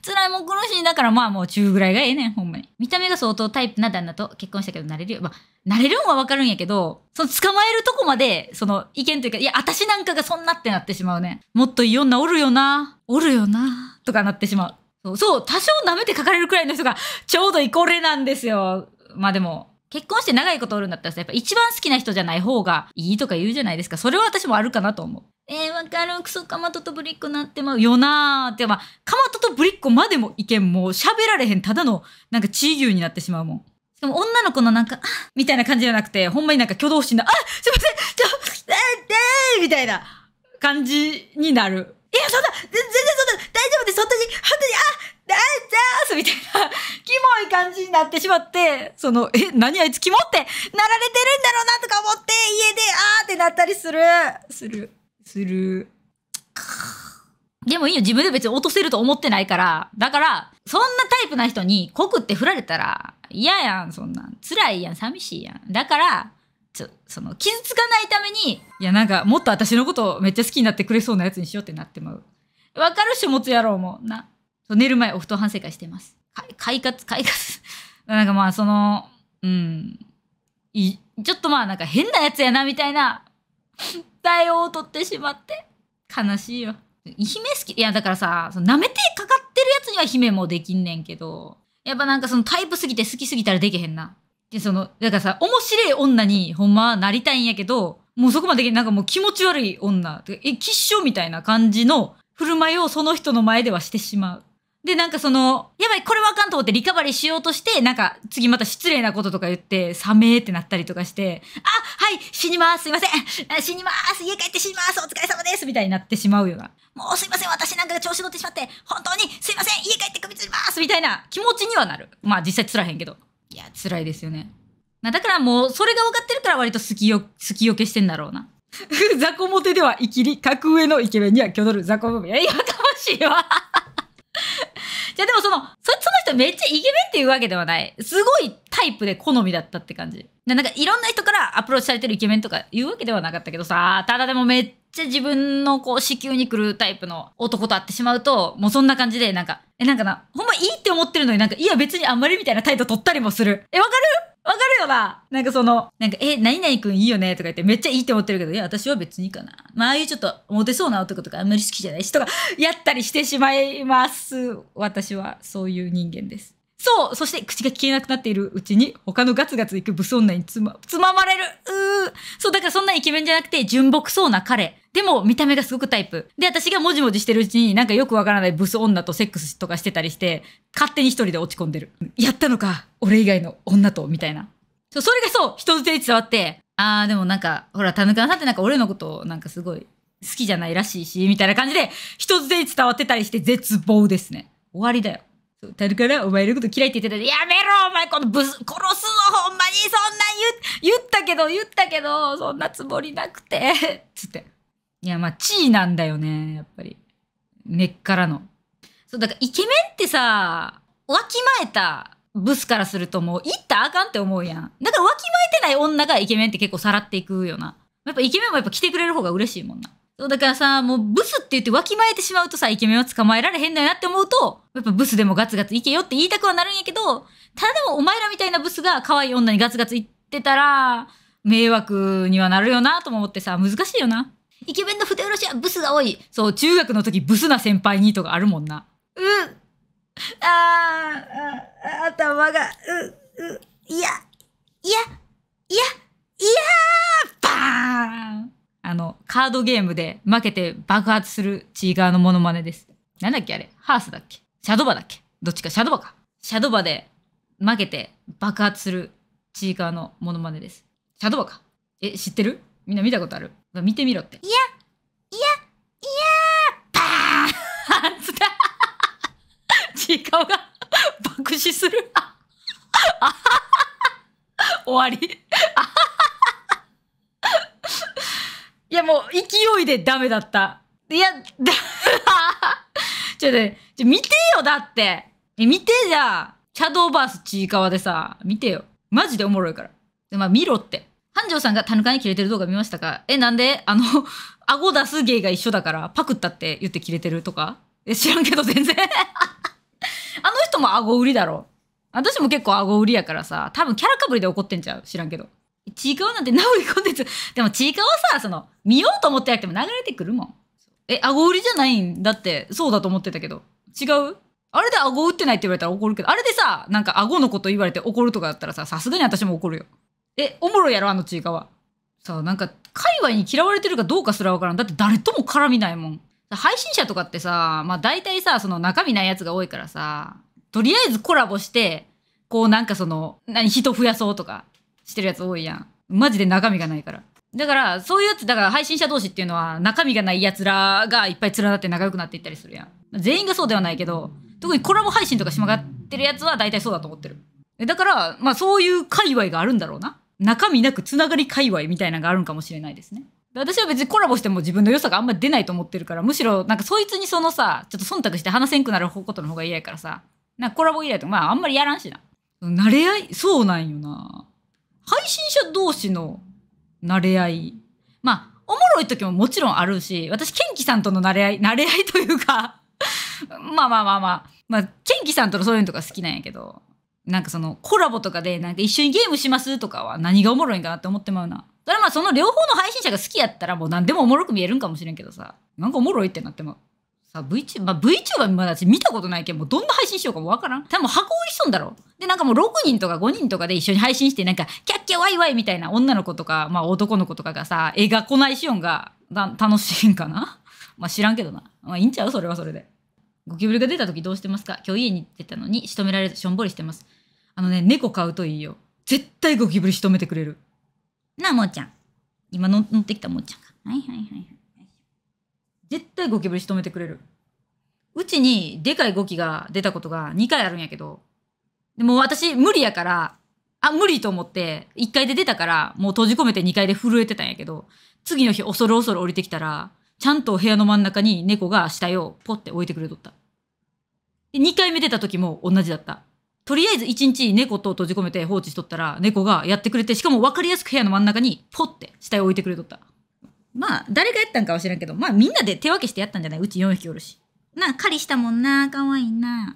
辛い、もう苦しい。だからまあもう中ぐらいがええねん、ほんまに。見た目が相当タイプな旦那と結婚したけど、なれるよ。まあ、なれるんはわかるんやけど、その捕まえるとこまで、その意見というか、いや、私なんかがそんなってなってしまうね。もっといい女おるよな、おるよな、とかなってしまう。そう、多少舐めて書かれるくらいの人がちょうどイコレなんですよ。まあでも、結婚して長いことおるんだったらさ、やっぱ一番好きな人じゃない方がいいとか言うじゃないですか。それは私もあるかなと思う。えー、わかる。クソかまととぶりっこなってまうよなーって、まあ、かまととぶりっこまでもいけん。もう喋られへん。ただの、なんか地牛になってしまうもん。しかも女の子のなんか、みたいな感じじゃなくて、ほんまになんか挙動不審な、あすいませんちょ、えー、えー、みたいな感じになる。いや、そんな、全然そんな、大丈夫です、本当に、本当に、あ、あ、丈夫あすみたいな、(laughs) キモい感じになってしまって、その、え、何あいつキモってなられてるんだろうなとか思って、家で、あーってなったりする。する。する。でもいいよ、自分で別に落とせると思ってないから。だから、そんなタイプな人に、濃くって振られたら、嫌やん、そんなん。辛いやん、寂しいやん。だから、ちょその傷つかないためにいやなんかもっと私のことめっちゃ好きになってくれそうなやつにしようってなってまうわかるし持つやろうもな寝る前お布団反省会してます快活快活 (laughs) なんかまあそのうんいちょっとまあなんか変なやつやなみたいな対応を取ってしまって悲しいよ姫好きいやだからさなめてかかってるやつには姫もできんねんけどやっぱなんかそのタイプすぎて好きすぎたらできへんなで、その、だからさ、面白い女にほんまなりたいんやけど、もうそこまでなんかもう気持ち悪い女、え、吉祥みたいな感じの振る舞いをその人の前ではしてしまう。で、なんかその、やばい、これはあかんと思ってリカバリーしようとして、なんか次また失礼なこととか言って、サメーってなったりとかして、あ、はい、死にます、すいません、死にます、家帰って死にます、お疲れ様です、みたいになってしまうような。もうすいません、私なんかが調子乗ってしまって、本当にすいません、家帰って首吊ります、みたいな気持ちにはなる。まあ実際つらへんけど。いや、辛いですよね。まあ、だからもう、それが分かってるから割と好きよ、好きよけしてんだろうな。(laughs) 雑魚モテでは生きり、格上のイケメンには挙取る雑魚組。いや、やかましいわ。(laughs) じゃあでもその、そ、その人めっちゃイケメンっていうわけではない。すごいタイプで好みだったって感じ。なんかいろんな人からアプローチされてるイケメンとか言うわけではなかったけどさ、ただでもめっちゃ自分のこう子宮に来るタイプの男と会ってしまうと、もうそんな感じで、なんか、え、なんかな、ほんまいいって思ってるのになんか、いや別にあんまりみたいな態度取ったりもする。え、わかるわかるよななんかその、なんか、え、何々くんいいよねとか言って、めっちゃいいって思ってるけど、いや、私は別にいいかな。まあ、ああいうちょっと、モテそうな男とかあんまり好きじゃないしとか、やったりしてしまいます。私は、そういう人間です。そう、そして口が消えなくなっているうちに、他のガツガツいく武装女につま、つままれるうーそう、だからそんなイケメンじゃなくて、純朴そうな彼。でも、見た目がすごくタイプ。で、私がもじもじしてるうちに、なんかよくわからないブス女とセックスとかしてたりして、勝手に一人で落ち込んでる。やったのか、俺以外の女と、みたいな。それがそう、人づてに伝わって、あー、でもなんか、ほら、田中さんってなんか俺のことなんかすごい、好きじゃないらしいし、みたいな感じで、人づてに伝わってたりして、絶望ですね。終わりだよ。樽からお前のこと嫌いって言ってたやめろお前このブス殺すぞほんまにそんな言言ったけど言ったけど、そんなつもりなくて、(laughs) つって。いやまあ地位なんだよね、やっぱり。根っからの。そう、だからイケメンってさ、わきまえたブスからするともう、行ったらあかんって思うやん。だからわきまえてない女がイケメンって結構さらっていくよな。やっぱイケメンもやっぱ来てくれる方が嬉しいもんな。そう、だからさ、もうブスって言ってわきまえてしまうとさ、イケメンを捕まえられへんのよなって思うと、やっぱブスでもガツガツいけよって言いたくはなるんやけど、ただでもお前らみたいなブスが可愛い女にガツガツ言ってたら、迷惑にはなるよなとも思ってさ、難しいよな。イケメンの筆下ろしはブスが多い。そう、中学の時ブスな先輩にとかあるもんな。うああ、頭が、う、う、いや、いや、いや、いやーバーンあの、カードゲームで負けて爆発するチーガーのモノマネです。なんだっけあれハースだっけシャドバだっけどっちかシャドバか。シャドバで負けて爆発するチーガーのモノマネです。シャドバか。え、知ってるみんな見たことある見てみろって。いや、いや、いやパーンつった。(laughs) チーガーが爆死する。あはは終わり。あははいやもう勢いでダメだった。いや、だ、(laughs) ちょっとね、ちょ見てよだって。え、見てじゃあ。シャドーバースちいかわでさ、見てよ。マジでおもろいから。で、まあ見ろって。繁盛さんがタヌカに切れてる動画見ましたかえ、なんであの、(laughs) 顎出す芸が一緒だからパクったって言って切れてるとかえ、知らんけど全然 (laughs) あの人も顎売りだろ。私も結構顎売りやからさ、多分キャラかぶりで怒ってんちゃう知らんけど。ちいかわなんてナりリコンテンツ。(laughs) でもちいかわさ、その、見ようと思ってなくても流れてくるもん。え、顎売りじゃないんだって、そうだと思ってたけど。違うあれで顎打ってないって言われたら怒るけど、あれでさ、なんか顎のこと言われて怒るとかだったらさ、さすがに私も怒るよ。え、おもろいやろ、あのちいかわ。さあ、なんか、界隈に嫌われてるかどうかすらわからん。だって誰とも絡みないもん。配信者とかってさ、まあ大体さ、その中身ないやつが多いからさ、とりあえずコラボして、こうなんかその、何、人増やそうとか、してるやつ多いやん。マジで中身がないから。だから、そういうやつ、だから配信者同士っていうのは、中身がない奴らがいっぱい連なって仲良くなっていったりするやん。全員がそうではないけど、特にコラボ配信とかしまがってるやつは大体そうだと思ってる。だから、まあそういう界隈があるんだろうな。中身なくつながり界隈みたいなのがあるんかもしれないですね。私は別にコラボしても自分の良さがあんま出ないと思ってるから、むしろなんかそいつにそのさ、ちょっと忖度して話せんくなることの方が嫌やからさ、なんかコラボ嫌やと、まああんまりやらんしな。慣れ合いそうなんよな。配信者同士の慣れ合い。まあ、おもろい時ももちろんあるし、私、ケンキさんとの慣れ合い、(laughs) 慣れ合いというか (laughs) まあまあまあまあ、まあ、ケンキさんとのそういうのとか好きなんやけど、なんかそのコラボとかでなんか一緒にゲームしますとかは何がおもろいんかなって思ってまうな。だれまあその両方の配信者が好きやったらもう何でもおもろく見えるんかもしれんけどさ、なんかおもろいってなってまう。さ、VTuber、まあ、VTuber まだ見たことないけど、もうどんな配信しようかもわからん。多分箱売りしとんだろ。で、なんかもう6人とか5人とかで一緒に配信して、なんか、キャッキャワイワイみたいな女の子とか、まあ男の子とかがさ、絵が来ないしよんが、楽しいんかなまあ知らんけどな。まあいいんちゃうそれはそれで。ゴキブリが出た時どうしてますか今日家に出たのに仕留められずしょんぼりしてます。あのね、猫飼うといいよ。絶対ゴキブリ仕留めてくれる。なあ、もーちゃん。今乗ってきたもーちゃんが。はいはいはいはい。絶対ゴキブリ仕留めてくれる。うちにでかいゴキが出たことが2回あるんやけど、でも私無理やから、あ、無理と思って、1階で出たから、もう閉じ込めて2階で震えてたんやけど、次の日恐る恐る降りてきたら、ちゃんと部屋の真ん中に猫が死体をポッて置いてくれとった。で、2回目出た時も同じだった。とりあえず1日猫と閉じ込めて放置しとったら、猫がやってくれて、しかも分かりやすく部屋の真ん中にポッて死体を置いてくれとった。まあ、誰がやったんかは知らんけど、まあみんなで手分けしてやったんじゃないうち4匹おるし。なあ、狩りしたもんな、かわいいな。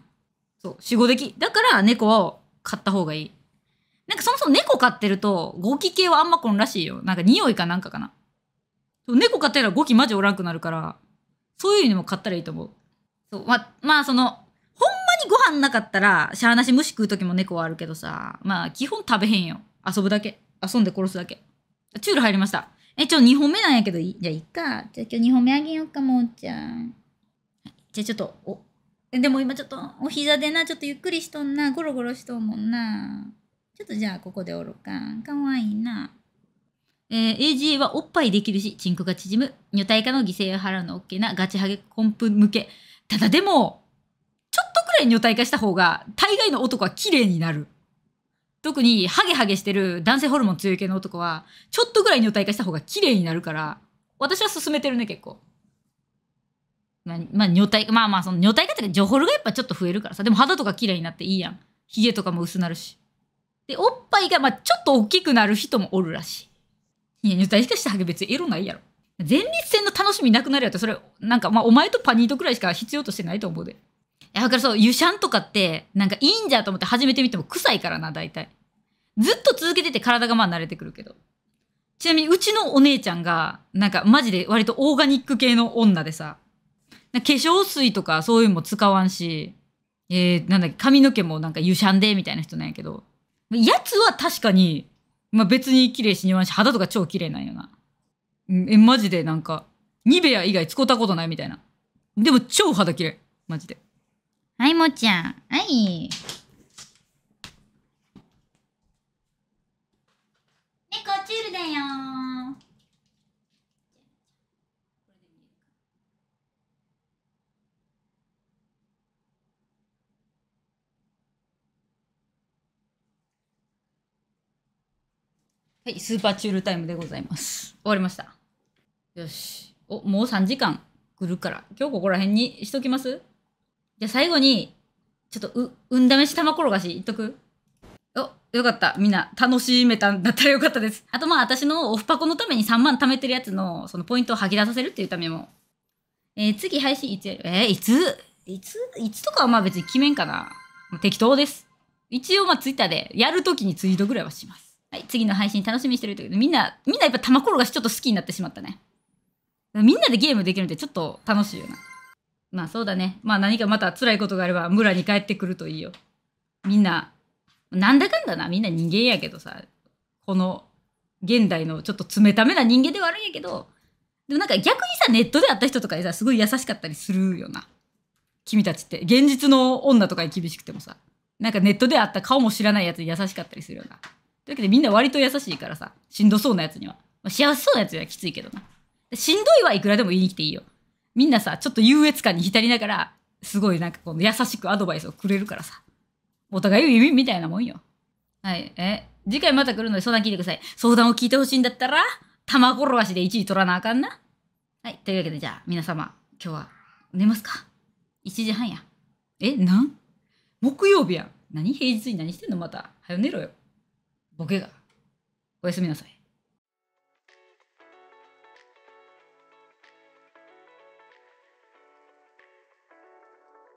そう、4、5匹。だから猫を飼った方がいい。なんかそもそも猫飼ってると、ゴキ系はあんまこんらしいよ。なんか匂いかなんかかな。猫飼ったらゴキマジおらんくなるから、そういうのも飼ったらいいと思う。そう、ま、まあその、ほんまにご飯なかったら、しゃあなし虫食う時も猫はあるけどさ、まあ基本食べへんよ。遊ぶだけ。遊んで殺すだけ。チュール入りました。え、ちょ、2本目なんやけどいいじゃあ、いっか。じゃあ、今日2本目あげようか、もうちゃん。じゃあ、ちょっと、お、でも今ちょっと、お膝でな、ちょっとゆっくりしとんな。ゴロゴロしとんもんな。ちょっとじゃあ、ここでおろか。かわいいな。えー、AGA はおっぱいできるし、チンコが縮む。女体化の犠牲を払うの OK なガチハゲコンプ向け。ただでも、ちょっとくらい女体化した方が、大概の男は綺麗になる。特にハゲハゲしてる男性ホルモン強い系の男は、ちょっとぐらい女体化した方が綺麗になるから、私は勧めてるね、結構。まあ、まあ、女体、まあまあ、その女体化っていうか、ジョホルがやっぱちょっと増えるからさ。でも肌とか綺麗になっていいやん。ヒゲとかも薄なるし。で、おっぱいが、まあ、ちょっと大きくなる人もおるらしい。いや、女体化したハゲ別にエロないやろ。前立腺の楽しみなくなるやったらそれ、なんか、まあ、お前とパニートくらいしか必要としてないと思うで。だからそう、油シャンとかって、なんかいいんじゃと思って始めてみても臭いからな、大体。ずっと続けてて体がまあ慣れてくるけど。ちなみにうちのお姉ちゃんが、なんかマジで割とオーガニック系の女でさ、化粧水とかそういうのも使わんし、えー、なんだっけ、髪の毛もなんかゆしゃんでみたいな人なんやけど、やつは確かに、まあ別に綺麗しにわんし、肌とか超綺麗なんよな。え、マジでなんか、ニベア以外使ったことないみたいな。でも超肌綺麗。マジで。はい、もっちゃん。はい。チュールだよはい、スーパーチュールタイムでございます。終わりました。よし。お、もう3時間来るから、今日ここら辺にしときますじゃあ最後に、ちょっとう、運試し玉転がしいっとくよかった。みんな、楽しめたんだったらよかったです。あとまあ、私のオフパコのために3万貯めてるやつの、そのポイントを吐き出させるっていうためも。えー、次配信いつやるえー、いついついつとかはまあ別に決めんかな。適当です。一応まあ、ツイッターで、やるときにツイートぐらいはします。はい、次の配信楽しみにしてるけど、みんな、みんなやっぱ玉転がしちょっと好きになってしまったね。みんなでゲームできるってちょっと楽しいよな。まあそうだね。まあ何かまた辛いことがあれば村に帰ってくるといいよ。みんななんだかんだなみんな人間やけどさこの現代のちょっと冷ためな人間ではあるんやけどでもなんか逆にさネットで会った人とかにさすごい優しかったりするよな君たちって現実の女とかに厳しくてもさなんかネットで会った顔も知らないやつに優しかったりするよなというわけでみんな割と優しいからさしんどそうなやつには、まあ、幸せそうなやつにはきついけどなしんどいはいくらでも言いに来ていいよみんなさちょっと優越感に浸りながらすごいなんかこの優しくアドバイスをくれるからさお互いを指みたいなもんよ。はい。え、次回また来るので相談聞いてください。相談を聞いてほしいんだったら、玉転がしで1位取らなあかんな。はい。というわけで、じゃあ、皆様、今日は寝ますか ?1 時半や。え、なん木曜日やん。何平日に何してんのまた。はよ寝ろよ。ボケが。おやすみなさい。